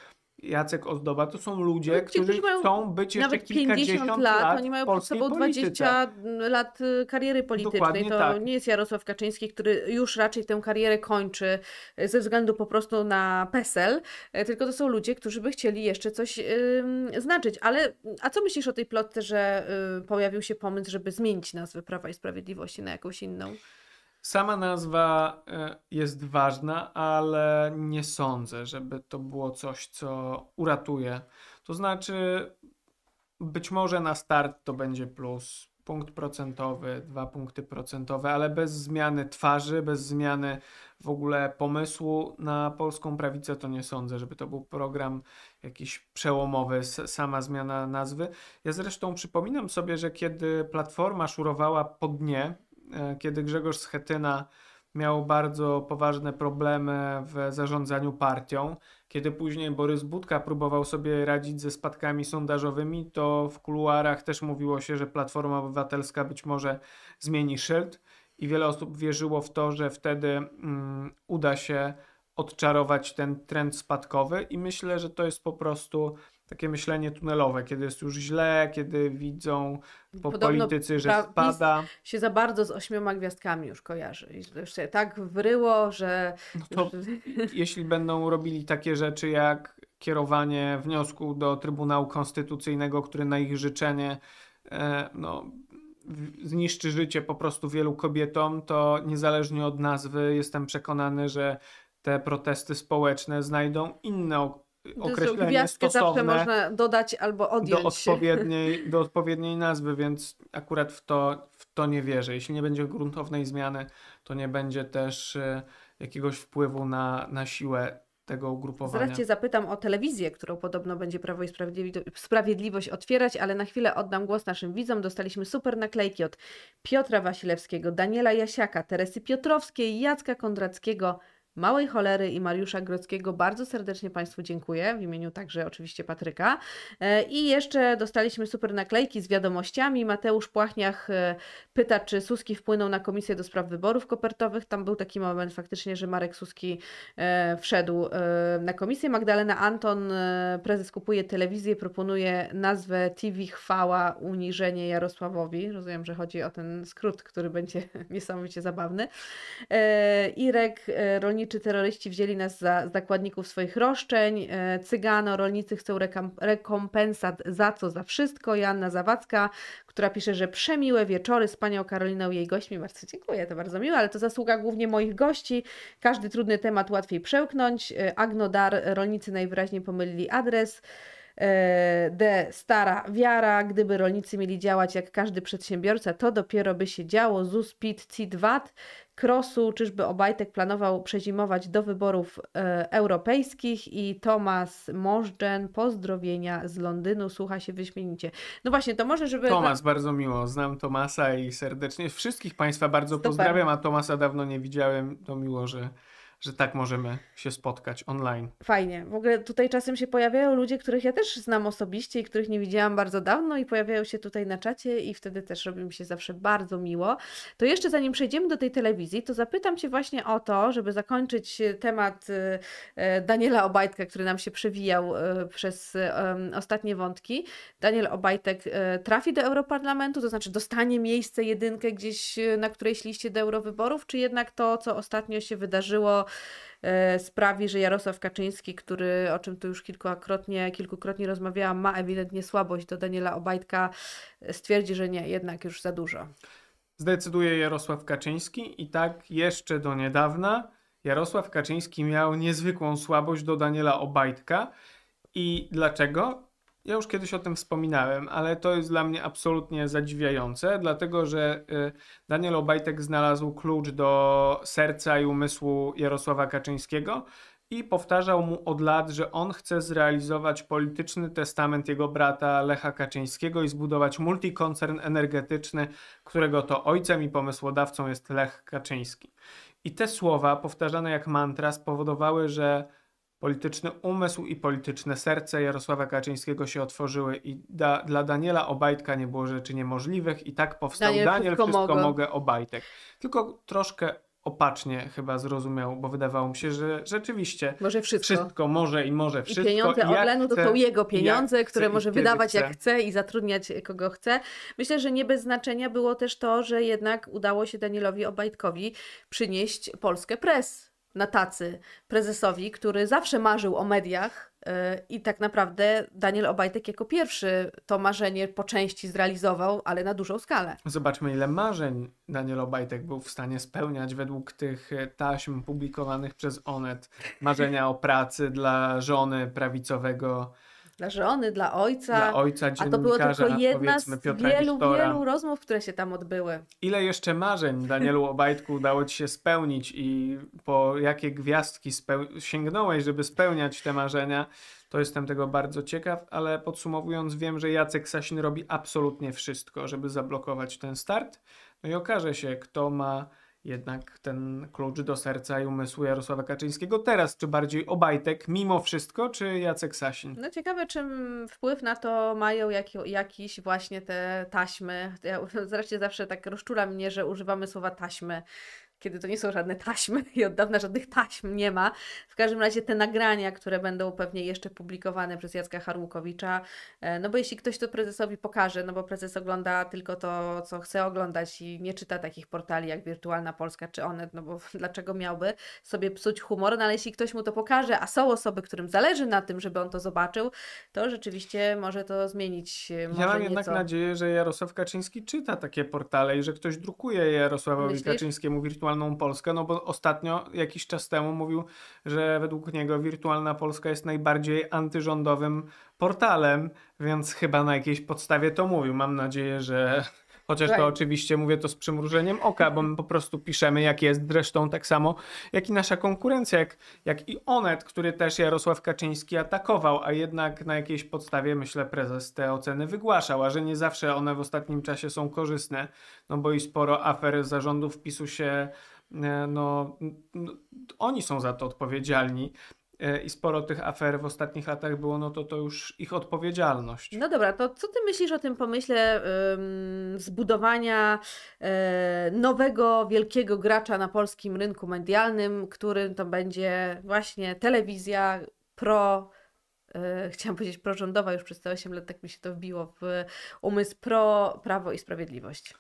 B: Jacek Ozdoba, to są ludzie,
A: którzy, chcą być jeszcze nawet kilkadziesiąt lat, lat oni mają pod sobą 20 lat y, kariery politycznej. Dokładnie to tak. nie jest Jarosław Kaczyński, który już raczej tę karierę kończy y, ze względu po prostu na PESEL, y, tylko to są ludzie, którzy by chcieli jeszcze coś yy, znaczyć. Ale a co myślisz o tej plotce, że yy, pojawił się pomysł, żeby zmienić nazwę Prawa i Sprawiedliwości na jakąś inną?
B: Sama nazwa e, jest ważna, ale nie sądzę, żeby to było coś, co uratuje. To znaczy, być może na start to będzie plus, punkt procentowy, dwa punkty procentowe, ale bez zmiany twarzy, bez zmiany w ogóle pomysłu na polską prawicę, to nie sądzę, żeby to był program jakiś przełomowy, sama zmiana nazwy. Ja zresztą przypominam sobie, że kiedy Platforma szurowała po dnie, E, kiedy Grzegorz Schetyna miał bardzo poważne problemy w zarządzaniu partią. Kiedy później Borys Budka próbował sobie radzić ze spadkami sondażowymi, to w kuluarach też mówiło się, że Platforma Obywatelska być może zmieni szyld, i wiele osób wierzyło w to, że wtedy mm, uda się odczarować ten trend spadkowy, i myślę, że to jest po prostu takie myślenie tunelowe, kiedy jest już źle, kiedy widzą po Podobno politycy, że spada.
A: się za bardzo z ośmioma gwiazdkami już kojarzy. Już się tak wryło, że... No
B: już... [laughs] jeśli będą robili takie rzeczy jak kierowanie wniosku do Trybunału Konstytucyjnego, który na ich życzenie e, no, zniszczy życie po prostu wielu kobietom, to niezależnie od nazwy jestem przekonany, że te protesty społeczne znajdą inne Y, określenie stosowne można
A: dodać albo odjąć. Do odpowiedniej,
B: do odpowiedniej nazwy, więc akurat w to, w to nie wierzę. Jeśli nie będzie gruntownej zmiany, to nie będzie też y, jakiegoś wpływu na, na siłę tego ugrupowania. Zaraz cię
A: zapytam o telewizję, którą podobno będzie Prawo i Sprawiedliwość otwierać, ale na chwilę oddam głos naszym widzom. Dostaliśmy super naklejki od Piotra Wasilewskiego, Daniela Jasiaka, Teresy Piotrowskiej, Jacka Kondrackiego, Małej Cholery i Mariusza Grockiego bardzo serdecznie Państwu dziękuję, w imieniu także oczywiście Patryka. E, I jeszcze dostaliśmy super naklejki z wiadomościami. Mateusz Płachniach e, pyta, czy Suski wpłynął na Komisję do Spraw Wyborów Kopertowych. Tam był taki moment faktycznie, że Marek Suski e, wszedł na komisję. Magdalena Anton, prezes kupuje telewizję, proponuje nazwę TV Chwała Uniżenie Jarosławowi. Rozumiem, że chodzi o ten skrót, który będzie [laughs] niesamowicie zabawny. Irek Rolnik czy terroryści wzięli nas za zakładników swoich roszczeń. E, Cygano, rolnicy chcą rekompensat za co, za wszystko. Joanna Zawadzka, która pisze, że przemiłe wieczory z panią Karoliną i jej gośćmi. Bardzo dziękuję, to bardzo miłe, ale to zasługa głównie moich gości. Każdy trudny temat łatwiej przełknąć. E, Agnodar, rolnicy najwyraźniej pomylili adres. E, D. Stara wiara. Gdyby rolnicy mieli działać jak każdy przedsiębiorca, to dopiero by się działo. ZUS, PIT, CIT, VAT. Krosu, czyżby Obajtek planował przezimować do wyborów e, europejskich i Tomasz Możdżen, pozdrowienia z Londynu, słucha się wyśmienicie. No właśnie, to może, żeby... Tomasz,
B: bardzo miło, znam Tomasa i serdecznie wszystkich Państwa bardzo Super. pozdrawiam, a Tomasa dawno nie widziałem, to miło, że że tak możemy się spotkać online.
A: Fajnie. W ogóle tutaj czasem się pojawiają ludzie, których ja też znam osobiście i których nie widziałam bardzo dawno i pojawiają się tutaj na czacie i wtedy też robi mi się zawsze bardzo miło. To jeszcze zanim przejdziemy do tej telewizji, to zapytam Cię właśnie o to, żeby zakończyć e, temat e, e, Daniela Obajtka, który nam się przewijał przez ostatnie wątki. Daniel Obajtek trafi do Europarlamentu, to znaczy dostanie miejsce jedynkę gdzieś na którejś liście do eurowyborów, czy jednak to, co ostatnio się wydarzyło, E, sprawi, że Jarosław Kaczyński, który, o czym tu już kilkukrotnie, kilkukrotnie rozmawiałam, ma ewidentnie słabość do Daniela Obajtka, e, stwierdzi, że nie, jednak już za dużo.
B: Zdecyduje Jarosław Kaczyński i tak jeszcze do niedawna Jarosław Kaczyński miał niezwykłą słabość do Daniela Obajtka. I dlaczego? Ja już kiedyś o tym wspominałem, ale to jest dla mnie absolutnie zadziwiające, dlatego że y, Daniel Obajtek znalazł klucz do serca i umysłu Jarosława Kaczyńskiego i powtarzał mu od lat, że on chce zrealizować polityczny testament jego brata Lecha Kaczyńskiego i zbudować multikoncern energetyczny, którego to ojcem i pomysłodawcą jest Lech Kaczyński. I te słowa, powtarzane jak mantra, spowodowały, że Polityczny umysł i polityczne serce Jarosława Kaczyńskiego się otworzyły i da, dla Daniela Obajtka nie było rzeczy niemożliwych i tak powstał Daniel, Daniel wszystko, wszystko mogę. Obajtek. Tylko troszkę opacznie chyba zrozumiał, bo wydawało mi się, że rzeczywiście może wszystko, wszystko może i może wszystko. I pieniądze Orlenu to są jego pieniądze, które może wydawać chce. jak chce
A: i zatrudniać kogo chce. Myślę, że nie bez znaczenia było też to, że jednak udało się Danielowi Obajtkowi przynieść Polskę Press na tacy prezesowi, który zawsze marzył o mediach y, i tak naprawdę Daniel Obajtek jako pierwszy to marzenie po części zrealizował, ale na dużą skalę.
B: Zobaczmy, ile marzeń Daniel Obajtek był w stanie spełniać według tych y, taśm publikowanych przez Onet. Marzenia o pracy dla żony prawicowego
A: dla żony, dla ojca. Dla
B: ojca, A to było tylko jedna z wielu, wielu
A: rozmów, które się tam odbyły.
B: Ile jeszcze marzeń Danielu Obajtku udało Ci się spełnić i po jakie gwiazdki speł- sięgnąłeś, żeby spełniać te marzenia? To jestem tego bardzo ciekaw, ale podsumowując, wiem, że Jacek Sasin robi absolutnie wszystko, żeby zablokować ten start. No i okaże się, kto ma jednak ten klucz do serca i umysłu Jarosława Kaczyńskiego teraz, czy bardziej Obajtek mimo wszystko, czy Jacek Sasin?
A: No ciekawe, czym wpływ na to mają jak, jakiś właśnie te taśmy. Ja, zresztą [laughs] zawsze tak rozczula mnie, że używamy słowa taśmy kiedy to nie są żadne taśmy [laughs] i od dawna żadnych taśm nie ma. W każdym razie te nagrania, które będą pewnie jeszcze publikowane przez Jacka Harłukowicza, e, no bo jeśli ktoś to prezesowi pokaże, no bo prezes ogląda tylko to, co chce oglądać i nie czyta takich portali jak Wirtualna Polska czy Onet, no bo [laughs] dlaczego miałby sobie psuć humor, no ale jeśli ktoś mu to pokaże, a są osoby, którym zależy na tym, żeby on to zobaczył, to rzeczywiście może to zmienić. E, może ja mam jednak nadzieję,
B: że Jarosław Kaczyński czyta takie portale i że ktoś drukuje Jarosławowi Myślisz? Kaczyńskiemu wirtualnie wirtualną Polskę, no bo ostatnio, jakiś czas temu mówił, że według niego wirtualna Polska jest najbardziej antyrządowym portalem, więc chyba na jakiejś podstawie to mówił. Mam nadzieję, że Chociaż to oczywiście mówię to z przymrużeniem oka, bo my po prostu piszemy jak jest, zresztą tak samo jak i nasza konkurencja, jak, jak i Onet, który też Jarosław Kaczyński atakował, a jednak na jakiejś podstawie myślę prezes te oceny wygłaszał, a że nie zawsze one w ostatnim czasie są korzystne, no bo i sporo afer zarządów PiSu się e, no, no, oni są za to odpowiedzialni. E, i sporo tych afer w ostatnich latach było, no to to już ich odpowiedzialność.
A: No dobra, to co ty myślisz o tym pomyśle zbudowania e, nowego, wielkiego gracza na polskim rynku medialnym, którym to będzie właśnie telewizja pro e, chciałam powiedzieć prorządowa, już przez te 8 lat tak mi się to wbiło w umysł pro Prawo i Sprawiedliwość.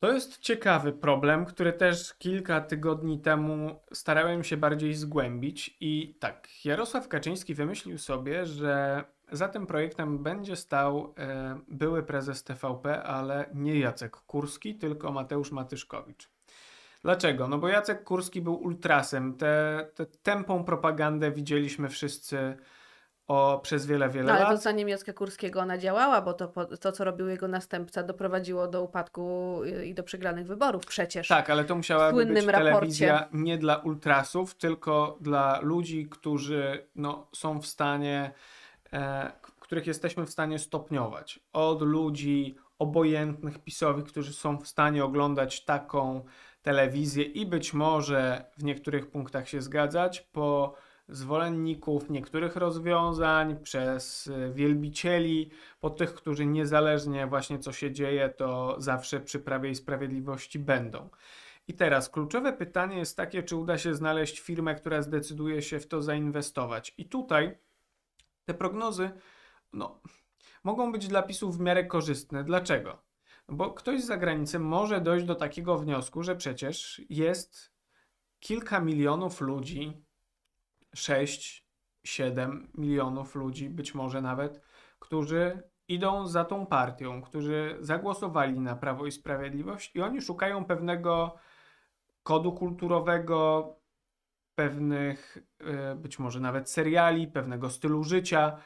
A: To
B: jest ciekawy problem, który też kilka tygodni temu starałem się bardziej zgłębić. I tak, Jarosław Kaczyński wymyślił sobie, że za tym projektem będzie stał e, były prezes TVP, ale nie Jacek Kurski, tylko Mateusz Matyszkowicz. Dlaczego? No bo Jacek Kurski był ultrasem. Tę te, tępą propagandę widzieliśmy wszyscy o, przez wiele, wiele no, ale lat. Ale
A: to za niemiecka Kurskiego ona działała, bo to, to, co robił jego następca, doprowadziło do upadku i do przegranych wyborów przecież.
B: Tak, ale to musiała być raporcie. telewizja nie dla ultrasów, tylko dla ludzi, którzy no, są w stanie, e, których jesteśmy w stanie stopniować. Od ludzi obojętnych, pisowych, którzy są w stanie oglądać taką telewizję i być może w niektórych punktach się zgadzać, po zwolenników niektórych rozwiązań, przez y, wielbicieli, po tych, którzy niezależnie właśnie co się dzieje, to zawsze przy Prawie i Sprawiedliwości będą. I teraz kluczowe pytanie jest takie, czy uda się znaleźć firmę, która zdecyduje się w to zainwestować. I tutaj te prognozy no, mogą być dla PiSów w miarę korzystne. Dlaczego? No bo ktoś z zagranicy może dojść do takiego wniosku, że przecież jest kilka milionów ludzi, 6, 7 milionów ludzi, być może nawet, którzy idą za tą partią, którzy zagłosowali na Prawo i Sprawiedliwość i oni szukają pewnego kodu kulturowego, pewnych e, być może nawet seriali, pewnego stylu życia,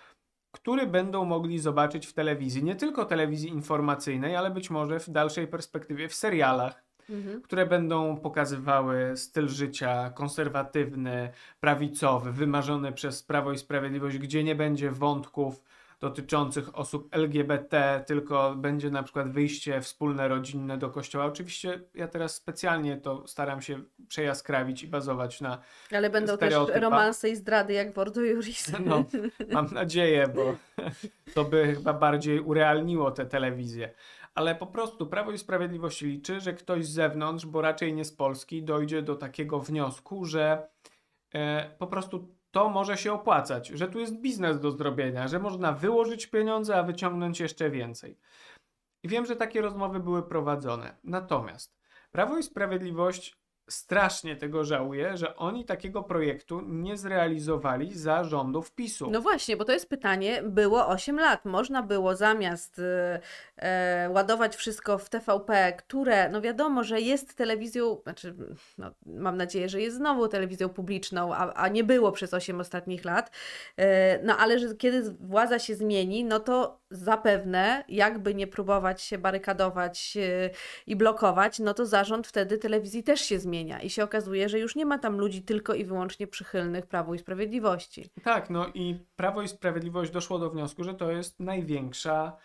B: który będą mogli zobaczyć w telewizji, nie tylko telewizji informacyjnej, ale być może w dalszej perspektywie w serialach, mhm. które będą pokazywały styl życia konserwatywny, prawicowy, wymarzony przez Prawo i Sprawiedliwość, gdzie nie będzie wątków dotyczących osób LGBT, tylko będzie na przykład wyjście wspólne rodzinne do kościoła. Oczywiście ja teraz specjalnie to staram się przejaskrawić i bazować na. Ale będą też romanse
A: i zdrady jak Bordo Juris. [laughs] No, mam
B: nadzieję, bo [laughs] to by chyba bardziej urealniło tę telewizję ale po prostu Prawo i Sprawiedliwość liczy, że ktoś z zewnątrz, bo raczej nie z Polski, dojdzie do takiego wniosku, że e, po prostu to może się opłacać, że tu jest biznes do zrobienia, że można wyłożyć pieniądze, a wyciągnąć jeszcze więcej. I wiem, że takie rozmowy były prowadzone. Natomiast Prawo i Sprawiedliwość strasznie tego żałuję, że oni takiego projektu nie zrealizowali za rządów PiSu. No
A: właśnie, bo to jest pytanie, było 8 lat, można było zamiast y, e, ładować wszystko w TVP, które, no wiadomo, że jest telewizją, znaczy no, mam nadzieję, że jest znowu telewizją publiczną, a, a nie było przez 8 ostatnich lat, e, no ale że kiedy władza się zmieni, no to zapewne, jakby nie próbować się barykadować e, i blokować, no to zarząd wtedy telewizji też się zmieni zmienia i się okazuje, że już nie ma tam ludzi tylko i wyłącznie przychylnych Prawu i Sprawiedliwości.
B: Tak, no i Prawo i Sprawiedliwość doszło do wniosku, że to jest największa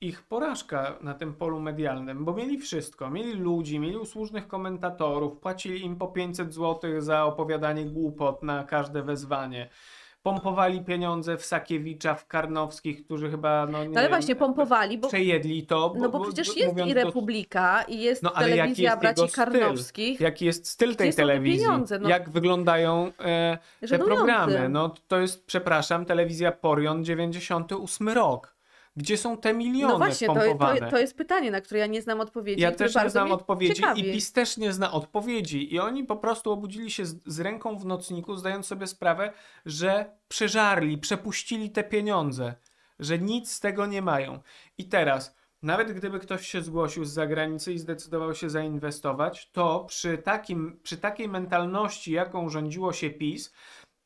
B: ich porażka na tym polu medialnym, bo mieli wszystko. Mieli ludzi, mieli usłużnych komentatorów, płacili im po 500 zł za opowiadanie głupot na każde wezwanie pompowali pieniądze w Sakiewicza, w Karnowskich, którzy chyba. No, nie no ale wiem, właśnie
A: pompowali, bo.
B: Przejedli to. Bo, no bo przecież jest i
A: Republika, i jest no, ale telewizja jest braci Karnowskich.
B: Jaki jest styl tej telewizji? Pieniądze, no. Jak wyglądają e, te programy? No to jest, przepraszam, telewizja Porion 98 rok. Gdzie są te miliony No właśnie, To, to, jest
A: pytanie, na które ja nie znam odpowiedzi. Ja też nie znam
B: odpowiedzi ciekawi. i PiS też nie zna odpowiedzi. I oni po prostu obudzili się z, z ręką w nocniku, zdając sobie sprawę, że przeżarli, przepuścili te pieniądze, że nic z tego nie mają. I teraz... Nawet gdyby ktoś się zgłosił z zagranicy i zdecydował się zainwestować, to przy, takim, przy takiej mentalności, jaką rządziło się PiS,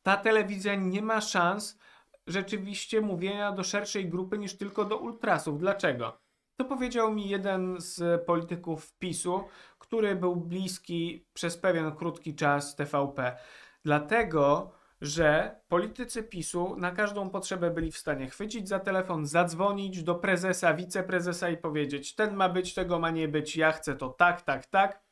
B: ta telewizja nie ma szans rzeczywiście mówienia do szerszej grupy niż tylko do ultrasów. Dlaczego? To powiedział mi jeden z polityków PiSu, który był bliski przez pewien krótki czas TVP. Dlatego, że politycy PiSu na każdą potrzebę byli w stanie chwycić za telefon, zadzwonić do prezesa, wiceprezesa i powiedzieć: Ten ma być, tego ma nie być, ja chcę to tak, tak, tak.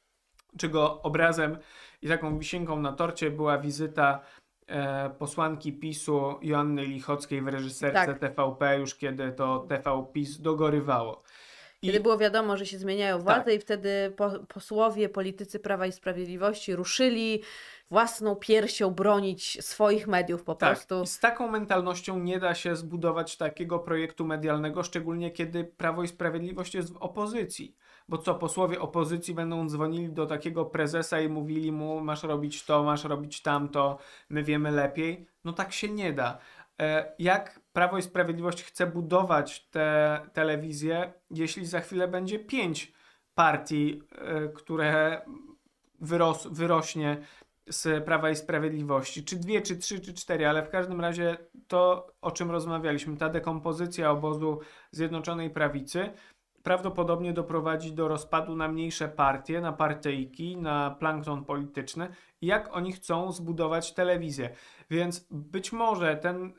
B: Czego obrazem i taką wisienką na torcie była wizyta E, posłanki PiSu Joanny Lichockiej w reżyserce tak. TVP, już kiedy to TV PiS dogorywało.
A: I... Kiedy było wiadomo, że się zmieniają tak. władze tak. i wtedy po, posłowie, politycy Prawa i Sprawiedliwości ruszyli własną piersią bronić swoich mediów po tak. prostu.
B: I z taką mentalnością nie da się zbudować takiego projektu medialnego, szczególnie kiedy Prawo i Sprawiedliwość jest w opozycji bo co posłowie opozycji będą dzwonili do takiego prezesa i mówili mu masz robić to, masz robić tamto, my wiemy lepiej. No tak się nie da. E, jak Prawo i Sprawiedliwość chce budować tę telewizję, jeśli za chwilę będzie pięć partii, e, które wyros wyrośnie z Prawa i Sprawiedliwości, czy dwie, czy trzy, czy cztery, ale w każdym razie to, o czym rozmawialiśmy, ta dekompozycja obozu Zjednoczonej Prawicy, prawdopodobnie doprowadzi do rozpadu na mniejsze partie, na partyjki, na plankton polityczny, jak oni chcą zbudować telewizję. Więc być może ten y,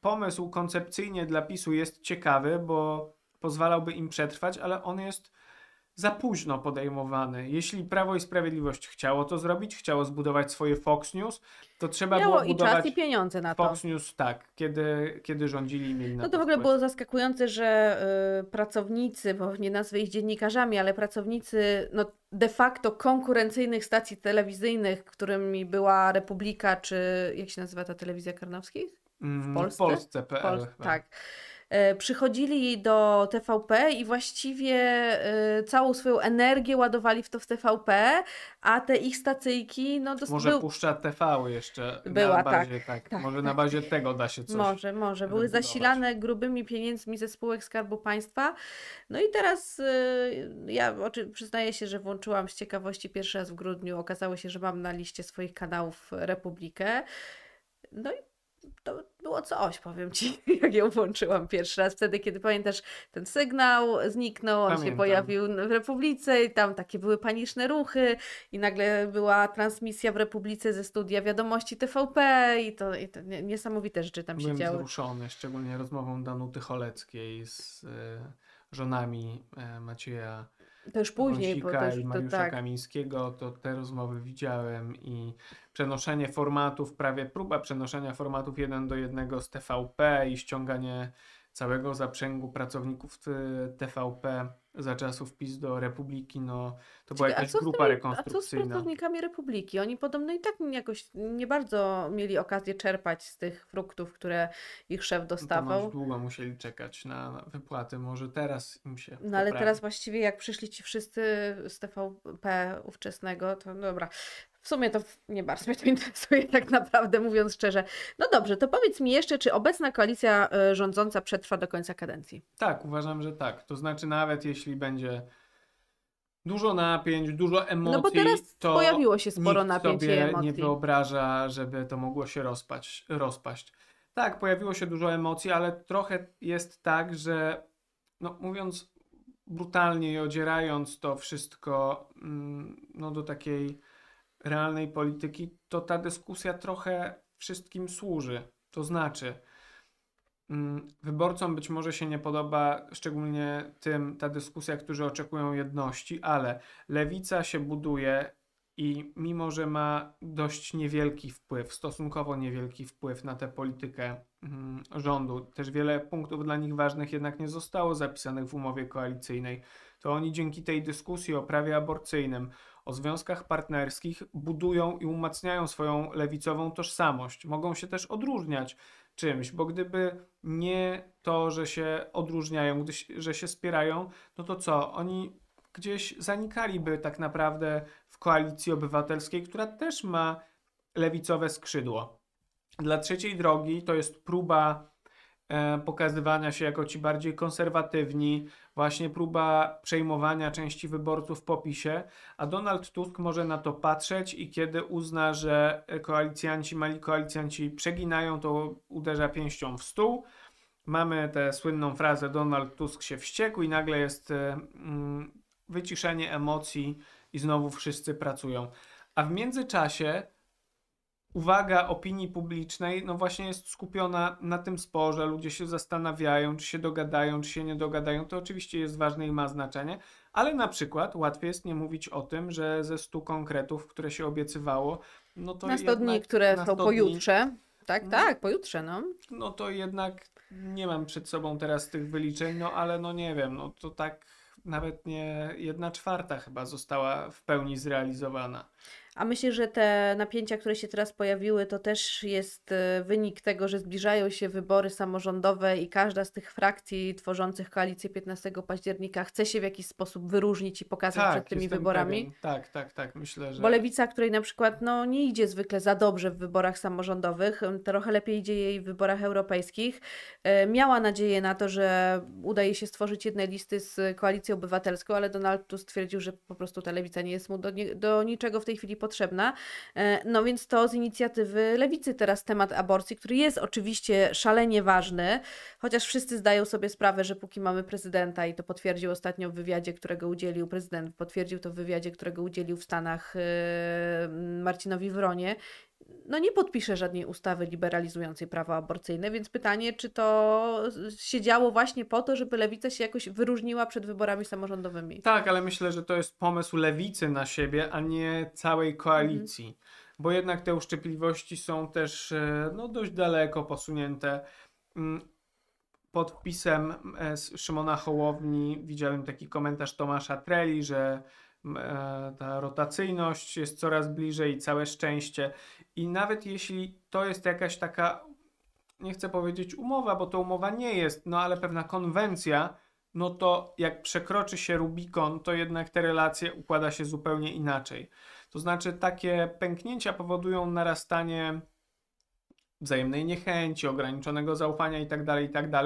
B: pomysł koncepcyjnie dla PiSu jest ciekawy, bo pozwalałby im przetrwać, ale on jest za późno podejmowany. Jeśli Prawo i Sprawiedliwość chciało to zrobić, chciało zbudować swoje Fox News, to trzeba Miało było i budować czas i
A: pieniądze na to. Fox
B: News, tak, kiedy, kiedy rządzili mieli No to, to w ogóle było
A: zaskakujące, że y, pracownicy, bo nie nazwę ich dziennikarzami, ale pracownicy no, de facto konkurencyjnych stacji telewizyjnych, którymi była Republika, czy jak się nazywa ta telewizja Karnowskich? W mm, Polsce? W Polsce.pl. Pol- tak. tak. E, przychodzili do TVP i właściwie e, całą swoją energię ładowali w to w TVP, a te ich stacyjki, no Może był...
B: Puszcza TV jeszcze. Była, na bazie, tak, tak, tak. Może tak. na bazie tego da się coś. Może,
A: może. Były wybudować. zasilane grubymi pieniędzmi ze spółek Skarbu Państwa. No i teraz e, ja przyznaję się, że włączyłam z ciekawości pierwszy raz w grudniu. Okazało się, że mam na liście swoich kanałów Republikę. No i to było coś, powiem ci, [laughs] jak ją włączyłam pierwszy raz, wtedy, kiedy pamiętasz, ten sygnał zniknął, on Pamiętam. się pojawił w Republice i tam takie były paniczne ruchy i nagle była transmisja w Republice ze studia wiadomości TVP i to, i to niesamowite rzeczy tam Byłem się działy. Byłem
B: wzruszony, szczególnie rozmową Danuty Choleckiej z e, żonami e, Macieja też później, Wąsika bo to i Mariusza tak. Kamińskiego, to te rozmowy widziałem i przenoszenie formatów, prawie próba przenoszenia formatów jeden do jednego z TVP i ściąganie całego zaprzęgu pracowników y, TVP za czasów PiS do Republiki, no to była jakaś grupa tymi, rekonstrukcyjna. A co z pracownikami
A: Republiki? Oni podobno i tak jakoś nie bardzo mieli okazję czerpać z tych fruktów, które ich szef no dostawał. No
B: długo musieli czekać na, na wypłaty, może teraz im się No poprawi. ale teraz
A: właściwie jak przyszli ci wszyscy z TVP ówczesnego, to no dobra, w sumie to nie bardzo mnie to interesuje, tak naprawdę, mówiąc szczerze. No dobrze, to powiedz mi jeszcze, czy obecna koalicja e, rządząca przetrwa do końca kadencji?
B: Tak, uważam, że tak. To znaczy, nawet jeśli będzie dużo napięć, dużo emocji. No bo teraz to pojawiło się sporo napięć sobie i emocji. nie wyobraża, żeby to mogło się rozpaść, rozpaść. Tak, pojawiło się dużo emocji, ale trochę jest tak, że no, mówiąc brutalnie i odzierając to wszystko mm, no, do takiej realnej polityki, to ta dyskusja trochę wszystkim służy. To znaczy, mm, wyborcom być może się nie podoba, szczególnie tym, ta dyskusja, którzy oczekują jedności, ale lewica się buduje i mimo, że ma dość niewielki wpływ, stosunkowo niewielki wpływ na tę politykę mm, rządu, też wiele punktów dla nich ważnych jednak nie zostało zapisanych w umowie koalicyjnej, to oni dzięki tej dyskusji o prawie aborcyjnym, o związkach partnerskich budują i umacniają swoją lewicową tożsamość. Mogą się też odróżniać czymś, bo gdyby nie to, że się odróżniają, gdy, że się spierają, no to co? Oni gdzieś zanikaliby tak naprawdę w koalicji obywatelskiej, która też ma lewicowe skrzydło. Dla trzeciej drogi to jest próba E, pokazywania się jako ci bardziej konserwatywni, właśnie próba przejmowania części wyborców po PiSie, a Donald Tusk może na to patrzeć i kiedy uzna, że koalicjanci, mali koalicjanci przeginają, to uderza pięścią w stół. Mamy tę słynną frazę Donald Tusk się wściekł i nagle jest e, mm, wyciszenie emocji i znowu wszyscy pracują. A w międzyczasie uwaga opinii publicznej, no właśnie jest skupiona na tym sporze, ludzie się zastanawiają, czy się dogadają, czy się nie dogadają, to oczywiście jest ważne i ma znaczenie, ale na przykład łatwiej jest nie mówić o tym, że ze 100 konkretów, które się obiecywało, no to na 100 dni, które są pojutrze,
A: tak, no, tak, pojutrze, no.
B: No to jednak nie mam przed sobą teraz tych wyliczeń, no ale no nie wiem, no to tak nawet nie jedna czwarta chyba została w pełni zrealizowana.
A: A myślę, że te napięcia, które się teraz pojawiły, to też jest e, wynik tego, że zbliżają się wybory samorządowe i każda z tych frakcji tworzących koalicję 15 października chce się w jakiś sposób wyróżnić i pokazać tak, przed tymi wyborami. Pewien.
B: Tak, tak, tak, myślę, że. Bo lewica,
A: której na przykład no, nie idzie zwykle za dobrze w wyborach samorządowych, trochę lepiej idzie jej w wyborach europejskich, e, miała nadzieję na to, że udaje się stworzyć jedne listy z koalicją obywatelską, ale Donald tu stwierdził, że po prostu ta lewica nie jest mu do, do niczego w tej chwili potrzebna. E, no więc to z inicjatywy lewicy teraz temat aborcji, który jest oczywiście szalenie ważny, chociaż wszyscy zdają sobie sprawę, że póki mamy prezydenta i to potwierdził ostatnio w wywiadzie, którego udzielił prezydent, potwierdził to w wywiadzie, którego udzielił w Stanach e, Marcinowi Wronie, no nie podpisze żadnej ustawy liberalizującej prawo aborcyjne, więc pytanie, czy to się działo właśnie po to, żeby lewica się jakoś wyróżniła przed wyborami samorządowymi.
B: Tak, ale myślę, że to jest pomysł lewicy na siebie, a nie całej mhm. koalicji. Mhm. Bo jednak te uszczepliwości są też e, no, dość daleko posunięte. Mm, Podpisem e, z Szymona Hołowni widziałem taki komentarz Tomasza Treli, że E, ta rotacyjność jest coraz bliżej, całe szczęście. I nawet jeśli to jest jakaś taka, nie chcę powiedzieć umowa, bo to umowa nie jest, no ale pewna konwencja, no to jak przekroczy się Rubikon, to jednak te relacje układa się zupełnie inaczej. To znaczy, takie pęknięcia powodują narastanie wzajemnej niechęci, ograniczonego zaufania itd., tak itd. Tak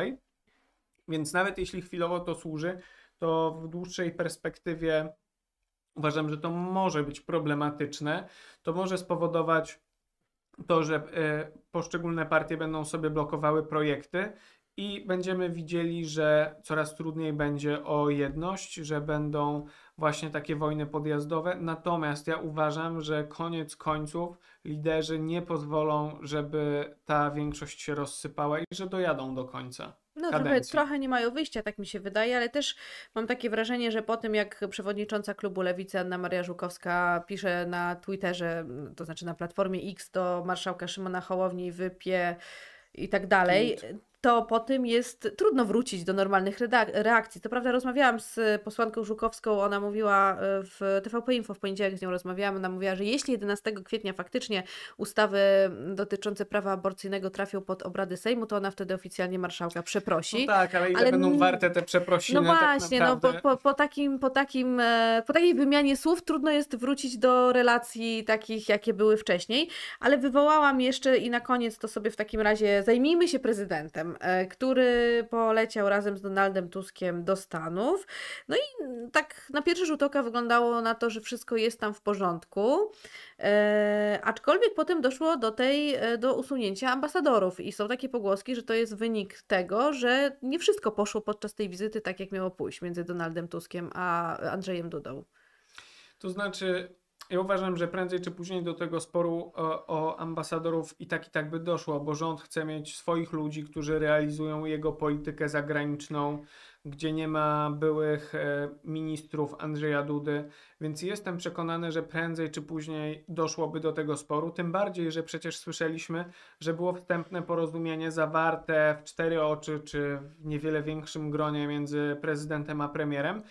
B: Więc nawet jeśli chwilowo to służy, to w dłuższej perspektywie uważam, że to może być problematyczne. To może spowodować to, że e, poszczególne partie będą sobie blokowały projekty i będziemy widzieli, że coraz trudniej będzie o jedność, że będą właśnie takie wojny podjazdowe. Natomiast ja uważam, że koniec końców liderzy nie pozwolą, żeby ta większość się rozsypała i że dojadą do końca. No trochę,
A: trochę, nie mają wyjścia, tak mi się wydaje, ale też mam takie wrażenie, że po tym jak przewodnicząca klubu Lewicy Anna Maria Żukowska pisze na Twitterze, mm, to znaczy na platformie X do marszałka Szymona Hołowni wypie i tak dalej, to po tym jest trudno wrócić do normalnych reakcji. To prawda, rozmawiałam z posłanką Żukowską, ona mówiła e, w TVP Info w poniedziałek z nią rozmawiałam, ona mówiła, że jeśli 11 kwietnia faktycznie ustawy dotyczące prawa aborcyjnego trafią pod obrady Sejmu, to ona wtedy oficjalnie marszałka przeprosi. No tak, ale ile ale... będą warte
B: te przeprosiny? No, no tak właśnie, tak no po, po,
A: po, takim, po, takim, e, po takiej wymianie słów trudno jest wrócić do relacji takich, jakie były wcześniej, ale wywołałam jeszcze i na koniec to sobie w takim razie zajmijmy się prezydentem E, który poleciał razem z Donaldem Tuskiem do Stanów. No i mm, tak na pierwszy rzut oka wyglądało na to, że wszystko jest tam w porządku. E, aczkolwiek potem doszło do tej, e, do usunięcia ambasadorów i są takie pogłoski, że to jest wynik tego, że nie wszystko poszło podczas tej wizyty tak, jak miało pójść między Donaldem Tuskiem a Andrzejem Dudą.
B: To znaczy, ja uważam, że prędzej czy później do tego sporu o, e, o, ambasadorów i tak i tak by doszło, bo rząd chce mieć swoich ludzi, którzy realizują jego politykę zagraniczną, gdzie nie ma byłych e, ministrów Andrzeja Dudy, więc jestem przekonany, że prędzej czy później doszłoby do tego sporu. Tym bardziej, że przecież słyszeliśmy, że było wstępne porozumienie zawarte w cztery oczy czy w niewiele większym gronie między prezydentem a premierem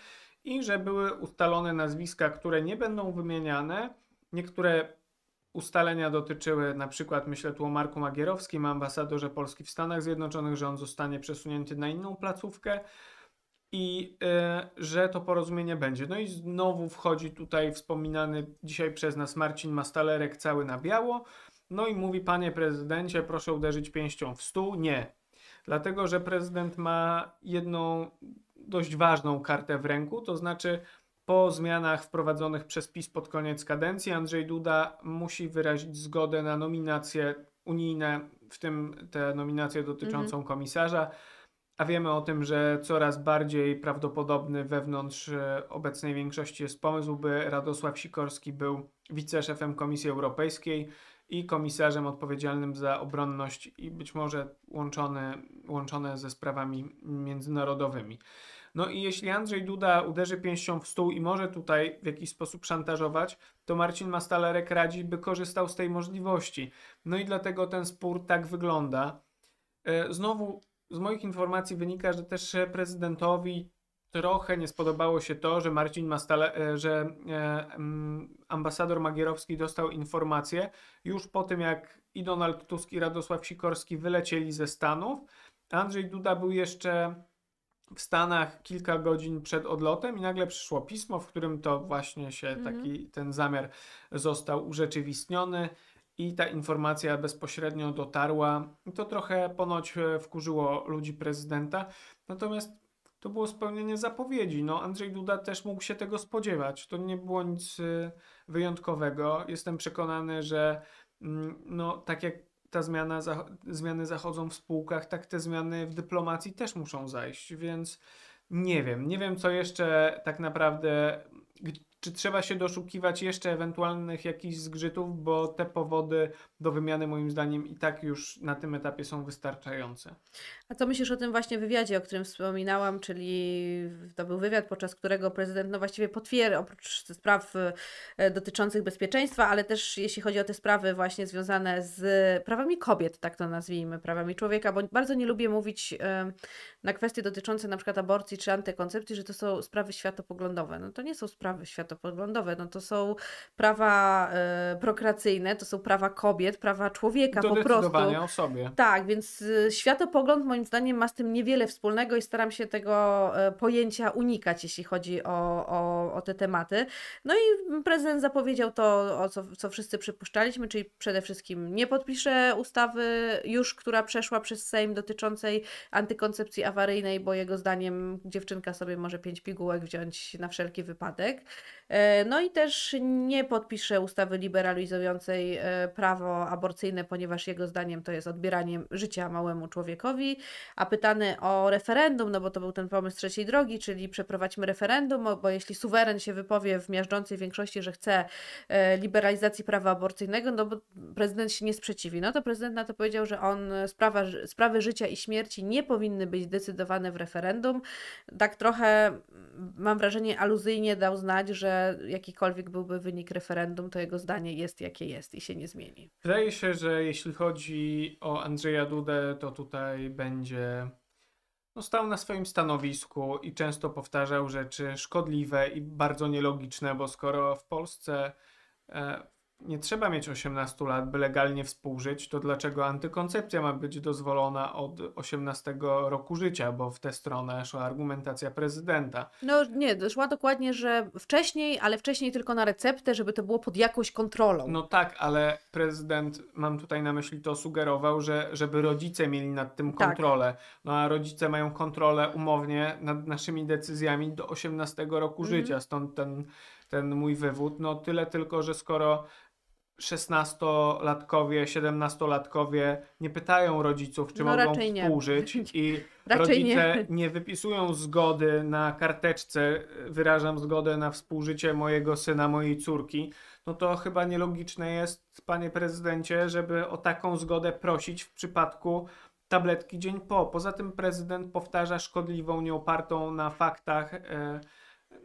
B: i że były ustalone nazwiska, które nie będą wymieniane. Niektóre ustalenia dotyczyły na przykład, myślę tu o Marku Magierowskim, ambasadorze Polski w Stanach Zjednoczonych, że on zostanie przesunięty na inną placówkę i y, że to porozumienie będzie. No i znowu wchodzi tutaj wspominany dzisiaj przez nas Marcin Mastalerek cały na biało. No i mówi, panie prezydencie, proszę uderzyć pięścią w stół. Nie. Dlatego, że prezydent ma jedną dość ważną kartę w ręku, to znaczy po zmianach wprowadzonych przez PiS pod koniec kadencji Andrzej Duda musi wyrazić zgodę na nominacje unijne, w tym tę nominację dotyczącą mhm. komisarza. A wiemy o tym, że coraz bardziej prawdopodobny wewnątrz e, obecnej większości jest pomysł, by Radosław Sikorski był wiceszefem Komisji Europejskiej i komisarzem odpowiedzialnym za obronność i być może łączone łączone ze sprawami międzynarodowymi. No i jeśli Andrzej Duda uderzy pięścią w stół i może tutaj w jakiś sposób szantażować, to Marcin Mastalerek radzi, by korzystał z tej możliwości. No i dlatego ten spór tak wygląda. E, znowu z moich informacji wynika, że też prezydentowi trochę nie spodobało się to, że Marcin Mastale, e, że e, mm, ambasador Magierowski dostał informację już po tym, jak i Donald Tusk i Radosław Sikorski wylecieli ze Stanów. Andrzej Duda był jeszcze w Stanach kilka godzin przed odlotem i nagle przyszło pismo, w którym to właśnie się mhm. taki ten zamiar został urzeczywistniony i ta informacja bezpośrednio dotarła. I to trochę ponoć e, wkurzyło ludzi prezydenta. Natomiast to było spełnienie zapowiedzi. No, Andrzej Duda też mógł się tego spodziewać. To nie było nic e, wyjątkowego. Jestem przekonany, że mm, no, tak jak ta zmiana, zmiany zachodzą w spółkach, tak te zmiany w dyplomacji też muszą zajść, więc nie wiem, nie wiem co jeszcze tak naprawdę, czy trzeba się doszukiwać jeszcze ewentualnych jakichś zgrzytów, bo te powody do wymiany moim zdaniem i tak już na tym etapie są wystarczające.
A: A co myślisz o tym właśnie wywiadzie, o którym wspominałam, czyli to był wywiad, podczas którego prezydent no właściwie potwierdza, oprócz spraw e, dotyczących bezpieczeństwa, ale też jeśli chodzi o te sprawy właśnie związane z prawami kobiet, tak to nazwijmy, prawami człowieka, bo bardzo nie lubię mówić e, na kwestie dotyczące na przykład aborcji czy antykoncepcji, że to są sprawy światopoglądowe. No to nie są sprawy światopoglądowe, no to są prawa e, prokreacyjne, to są prawa kobiet, kobiet, prawa człowieka do po prostu. o sobie. Tak, więc y, światopogląd moim zdaniem ma z tym niewiele wspólnego i staram się tego e, pojęcia unikać, jeśli chodzi o, o, o te tematy. No i prezydent zapowiedział to, o co, co wszyscy przypuszczaliśmy, czyli przede wszystkim nie podpisze ustawy już, która przeszła przez Sejm dotyczącej antykoncepcji awaryjnej, bo jego zdaniem dziewczynka sobie może pięć pigułek wziąć na wszelki wypadek. E, no i też nie podpisze ustawy liberalizującej e, prawo aborcyjne, ponieważ jego zdaniem to jest odbieranie życia małemu człowiekowi, a pytany o referendum, no bo to był ten pomysł trzeciej drogi, czyli przeprowadźmy referendum, bo jeśli suweren się wypowie w miażdżącej większości, że chce e, liberalizacji prawa aborcyjnego, no bo prezydent się nie sprzeciwi. No to prezydent na to powiedział, że on sprawa, sprawy życia i śmierci nie powinny być decydowane w referendum. Tak trochę mm, mam wrażenie aluzyjnie dał znać, że jakikolwiek byłby wynik referendum, to jego zdanie jest jakie jest i się nie zmieni.
B: Wydaje się, że jeśli chodzi o Andrzeja Dudę, to tutaj będzie no, stał na swoim stanowisku i często powtarzał rzeczy szkodliwe i bardzo nielogiczne, bo skoro w Polsce e, nie trzeba mieć 18 lat, by legalnie współżyć, to dlaczego antykoncepcja ma być dozwolona od 18 roku życia? Bo w tę stronę szła argumentacja prezydenta.
A: No nie, szła dokładnie, że wcześniej, ale wcześniej tylko na receptę, żeby to było pod jakąś kontrolą.
B: No tak, ale prezydent, mam tutaj na myśli to, sugerował, że żeby rodzice mieli nad tym tak. kontrolę. Tak. No a rodzice mają kontrolę umownie nad naszymi decyzjami do 18 roku mhm. życia, stąd ten, ten mój wywód. No tyle tylko, że skoro 16-latkowie, 17-latkowie nie pytają rodziców, czy no, mogą współżyć [laughs] i raczej rodzice nie. nie. wypisują zgody na karteczce, wyrażam zgodę na współżycie mojego syna, mojej córki, no to chyba nielogiczne jest, panie prezydencie, żeby o taką zgodę prosić w przypadku tabletki dzień po. Poza tym prezydent powtarza szkodliwą, nieopartą na faktach e,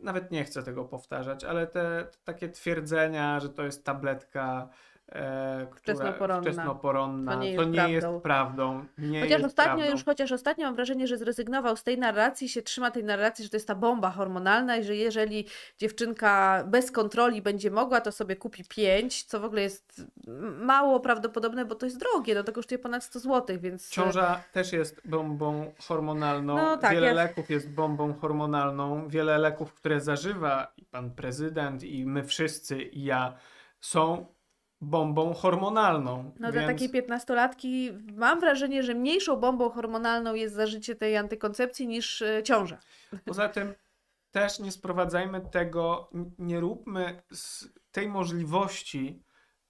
B: nawet nie chcę tego powtarzać, ale te, te takie twierdzenia, że to jest tabletka E, która, wczesnoporonna. wczesnoporonna. To nie jest, to nie prawdą. jest prawdą. Nie chociaż jest ostatnio prawdą. już,
A: chociaż ostatnio mam wrażenie, że zrezygnował z tej narracji, się trzyma tej narracji, że to jest ta bomba hormonalna i że jeżeli dziewczynka bez kontroli będzie mogła, to sobie kupi pięć, co w ogóle jest mało prawdopodobne, bo to jest drogie, no to kosztuje ponad 100 zł, więc... Ciąża
B: też jest bombą hormonalną, no, tak, wiele ja... leków jest bombą hormonalną, wiele leków, które zażywa i pan prezydent i my wszyscy i ja są bombą hormonalną. No więc... dla takiej
A: piętnastolatki mam wrażenie, że mniejszą bombą hormonalną jest zażycie tej antykoncepcji niż e, ciąża.
B: Poza tym też nie sprowadzajmy tego, nie róbmy z tej możliwości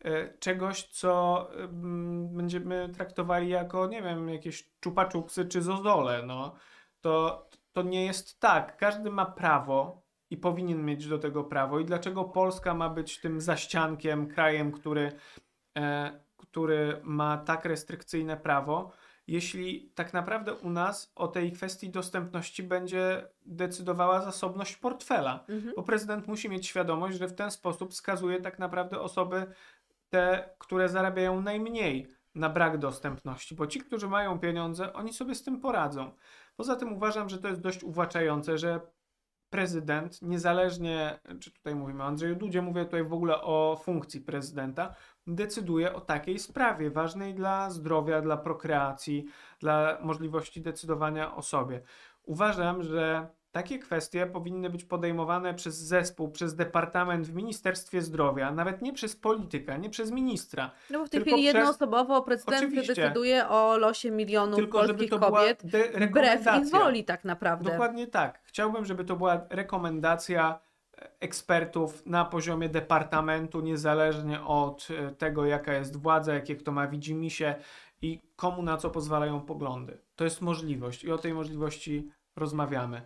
B: e, czegoś, co e, będziemy traktowali jako, nie wiem, jakieś czupaczuksy czy zozole. no. To, to nie jest tak. Każdy ma prawo i powinien mieć do tego prawo. I dlaczego Polska ma być tym zaściankiem, krajem, który, e, który ma tak restrykcyjne prawo, jeśli tak naprawdę u nas o tej kwestii dostępności będzie decydowała zasobność portfela? Mhm. Bo prezydent musi mieć świadomość, że w ten sposób skazuje tak naprawdę osoby, te, które zarabiają najmniej na brak dostępności, bo ci, którzy mają pieniądze, oni sobie z tym poradzą. Poza tym uważam, że to jest dość uwłaczające, że prezydent, niezależnie, czy tutaj mówimy o Andrzeju Dudzie, mówię tutaj w ogóle o funkcji prezydenta, decyduje o takiej sprawie ważnej dla zdrowia, dla prokreacji, dla możliwości decydowania o sobie. Uważam, że takie kwestie powinny być podejmowane przez zespół, przez departament w Ministerstwie Zdrowia, nawet nie przez polityka, nie przez ministra. No bo w tej chwili przez...
A: jednoosobowo prezydent Oczywiście. decyduje o losie milionów tylko, polskich kobiet wbrew ich woli tak naprawdę. Dokładnie
B: tak. Chciałbym, żeby to była rekomendacja e, ekspertów na poziomie departamentu, niezależnie od e, tego, jaka jest władza, jakie kto ma widzimisię i komu na co pozwalają poglądy. To jest możliwość i o tej możliwości rozmawiamy.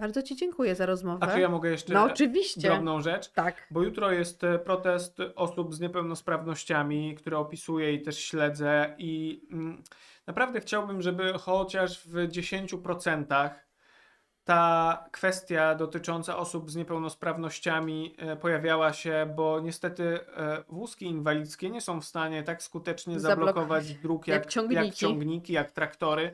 A: Bardzo Ci dziękuję za rozmowę. A czy ja mogę jeszcze no, oczywiście. drobną
B: rzecz? Tak. Bo jutro jest e, protest osób z niepełnosprawnościami, które opisuję i też śledzę i mm, naprawdę chciałbym, żeby chociaż w 10% ta kwestia dotycząca osób z niepełnosprawnościami e, pojawiała się, bo niestety e, wózki inwalidzkie nie są w stanie tak skutecznie zablokować Zablok dróg jak, jak, ciągniki. jak ciągniki, jak traktory.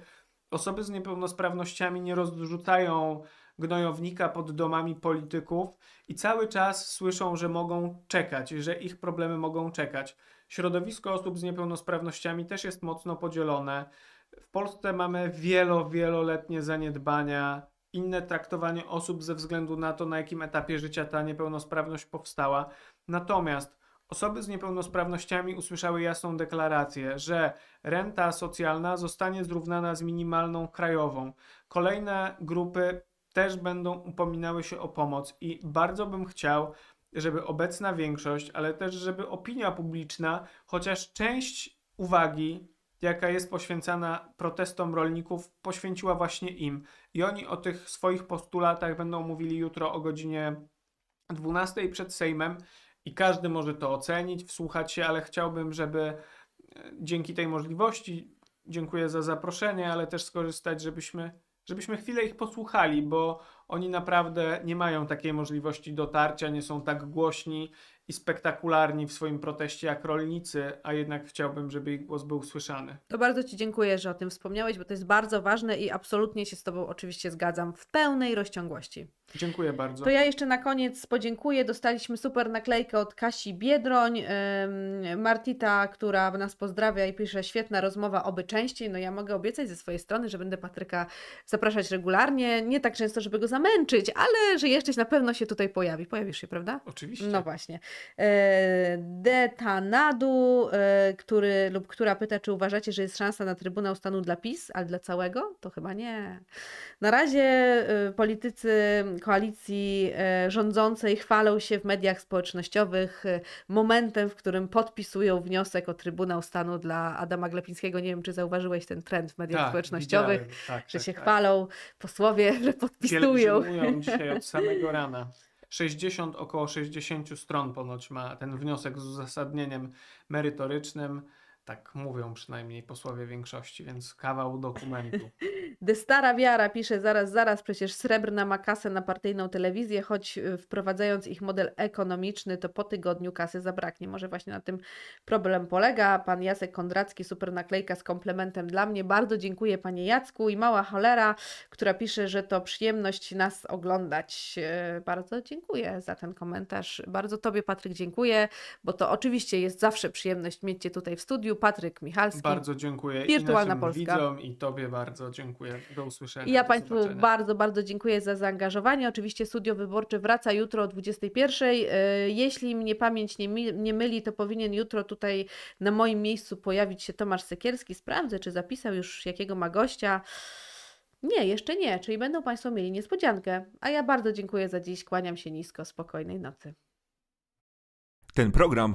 B: Osoby z niepełnosprawnościami nie rozrzucają gnojownika pod domami polityków i cały czas słyszą, że mogą czekać, że ich problemy mogą czekać. Środowisko osób z niepełnosprawnościami też jest mocno podzielone. W Polsce mamy wielo, wieloletnie zaniedbania, inne traktowanie osób ze względu na to, na jakim etapie życia ta niepełnosprawność powstała. Natomiast Osoby z niepełnosprawnościami usłyszały jasną deklarację, że renta socjalna zostanie zrównana z minimalną krajową. Kolejne grupy też będą upominały się o pomoc i bardzo bym chciał, żeby obecna większość, ale też żeby opinia publiczna, chociaż część uwagi, jaka jest poświęcana protestom rolników, poświęciła właśnie im. I oni o tych swoich postulatach będą mówili jutro o godzinie 12 przed Sejmem i każdy może to ocenić, wsłuchać się, ale chciałbym, żeby e, dzięki tej możliwości, dziękuję za zaproszenie, ale też skorzystać, żebyśmy żebyśmy chwilę ich posłuchali, bo oni naprawdę nie mają takiej możliwości dotarcia, nie są tak głośni i spektakularni w swoim proteście jak rolnicy, a jednak chciałbym, żeby ich głos był słyszany.
A: To bardzo Ci dziękuję, że o tym wspomniałeś, bo to jest bardzo ważne i absolutnie się z Tobą oczywiście zgadzam w pełnej rozciągłości.
B: Dziękuję bardzo. To ja
A: jeszcze na koniec podziękuję. Dostaliśmy super naklejkę od Kasi Biedroń, Martita, która nas pozdrawia i pisze świetna rozmowa, oby częściej. No ja mogę obiecać ze swojej strony, że będę Patryka zapraszać regularnie. Nie tak często, żeby go zamęczyć, ale że jeszcze na pewno się tutaj pojawi. Pojawisz się, prawda? Oczywiście. No właśnie. E, Detanadu, e, który lub która pyta, czy uważacie, że jest szansa na Trybunał Stanu dla PiS, ale dla całego? To chyba nie. Na razie e, politycy koalicji e, rządzącej chwalą się w mediach społecznościowych e, momentem, w którym podpisują wniosek o Trybunał Stanu dla Adama Glepińskiego. Nie wiem, czy zauważyłeś ten trend w mediach tak, społecznościowych, tak, że tak, się tak. chwalą posłowie, [laughs] że podpisują. Pielgrzymują dzisiaj od samego [laughs]
B: rana. 60, około 60 stron ponoć ma ten wniosek z uzasadnieniem merytorycznym. Tak mówią przynajmniej posłowie większości, więc kawał dokumentu. [laughs]
A: The stara wiara pisze zaraz, zaraz, przecież srebrna ma kasę na partyjną telewizję, choć y, wprowadzając ich model ekonomiczny, to po tygodniu kasy zabraknie. Może właśnie na tym problem polega. Pan Jacek Kondracki, super naklejka z komplementem dla mnie. Bardzo dziękuję panie Jacku i mała cholera, która pisze, że to przyjemność nas oglądać. Y, bardzo dziękuję za ten komentarz. Bardzo tobie Patryk dziękuję, bo to oczywiście jest zawsze przyjemność mieć cię tutaj w studiu mówił Patryk Michalski. Bardzo dziękuję Wirtualna i Polska. widzom
B: i Tobie bardzo dziękuję. Do usłyszenia. I ja Państwu bardzo,
A: bardzo dziękuję za zaangażowanie. Oczywiście Studio Wyborcze wraca jutro o 21. E, jeśli mnie pamięć nie, nie myli, to powinien jutro tutaj na moim miejscu pojawić się Tomasz Sekierski. Sprawdzę, czy zapisał już jakiego ma gościa. Nie, jeszcze nie, czyli będą Państwo mieli niespodziankę. A ja bardzo dziękuję za dziś, kłaniam się nisko, spokojnej nocy. Ten program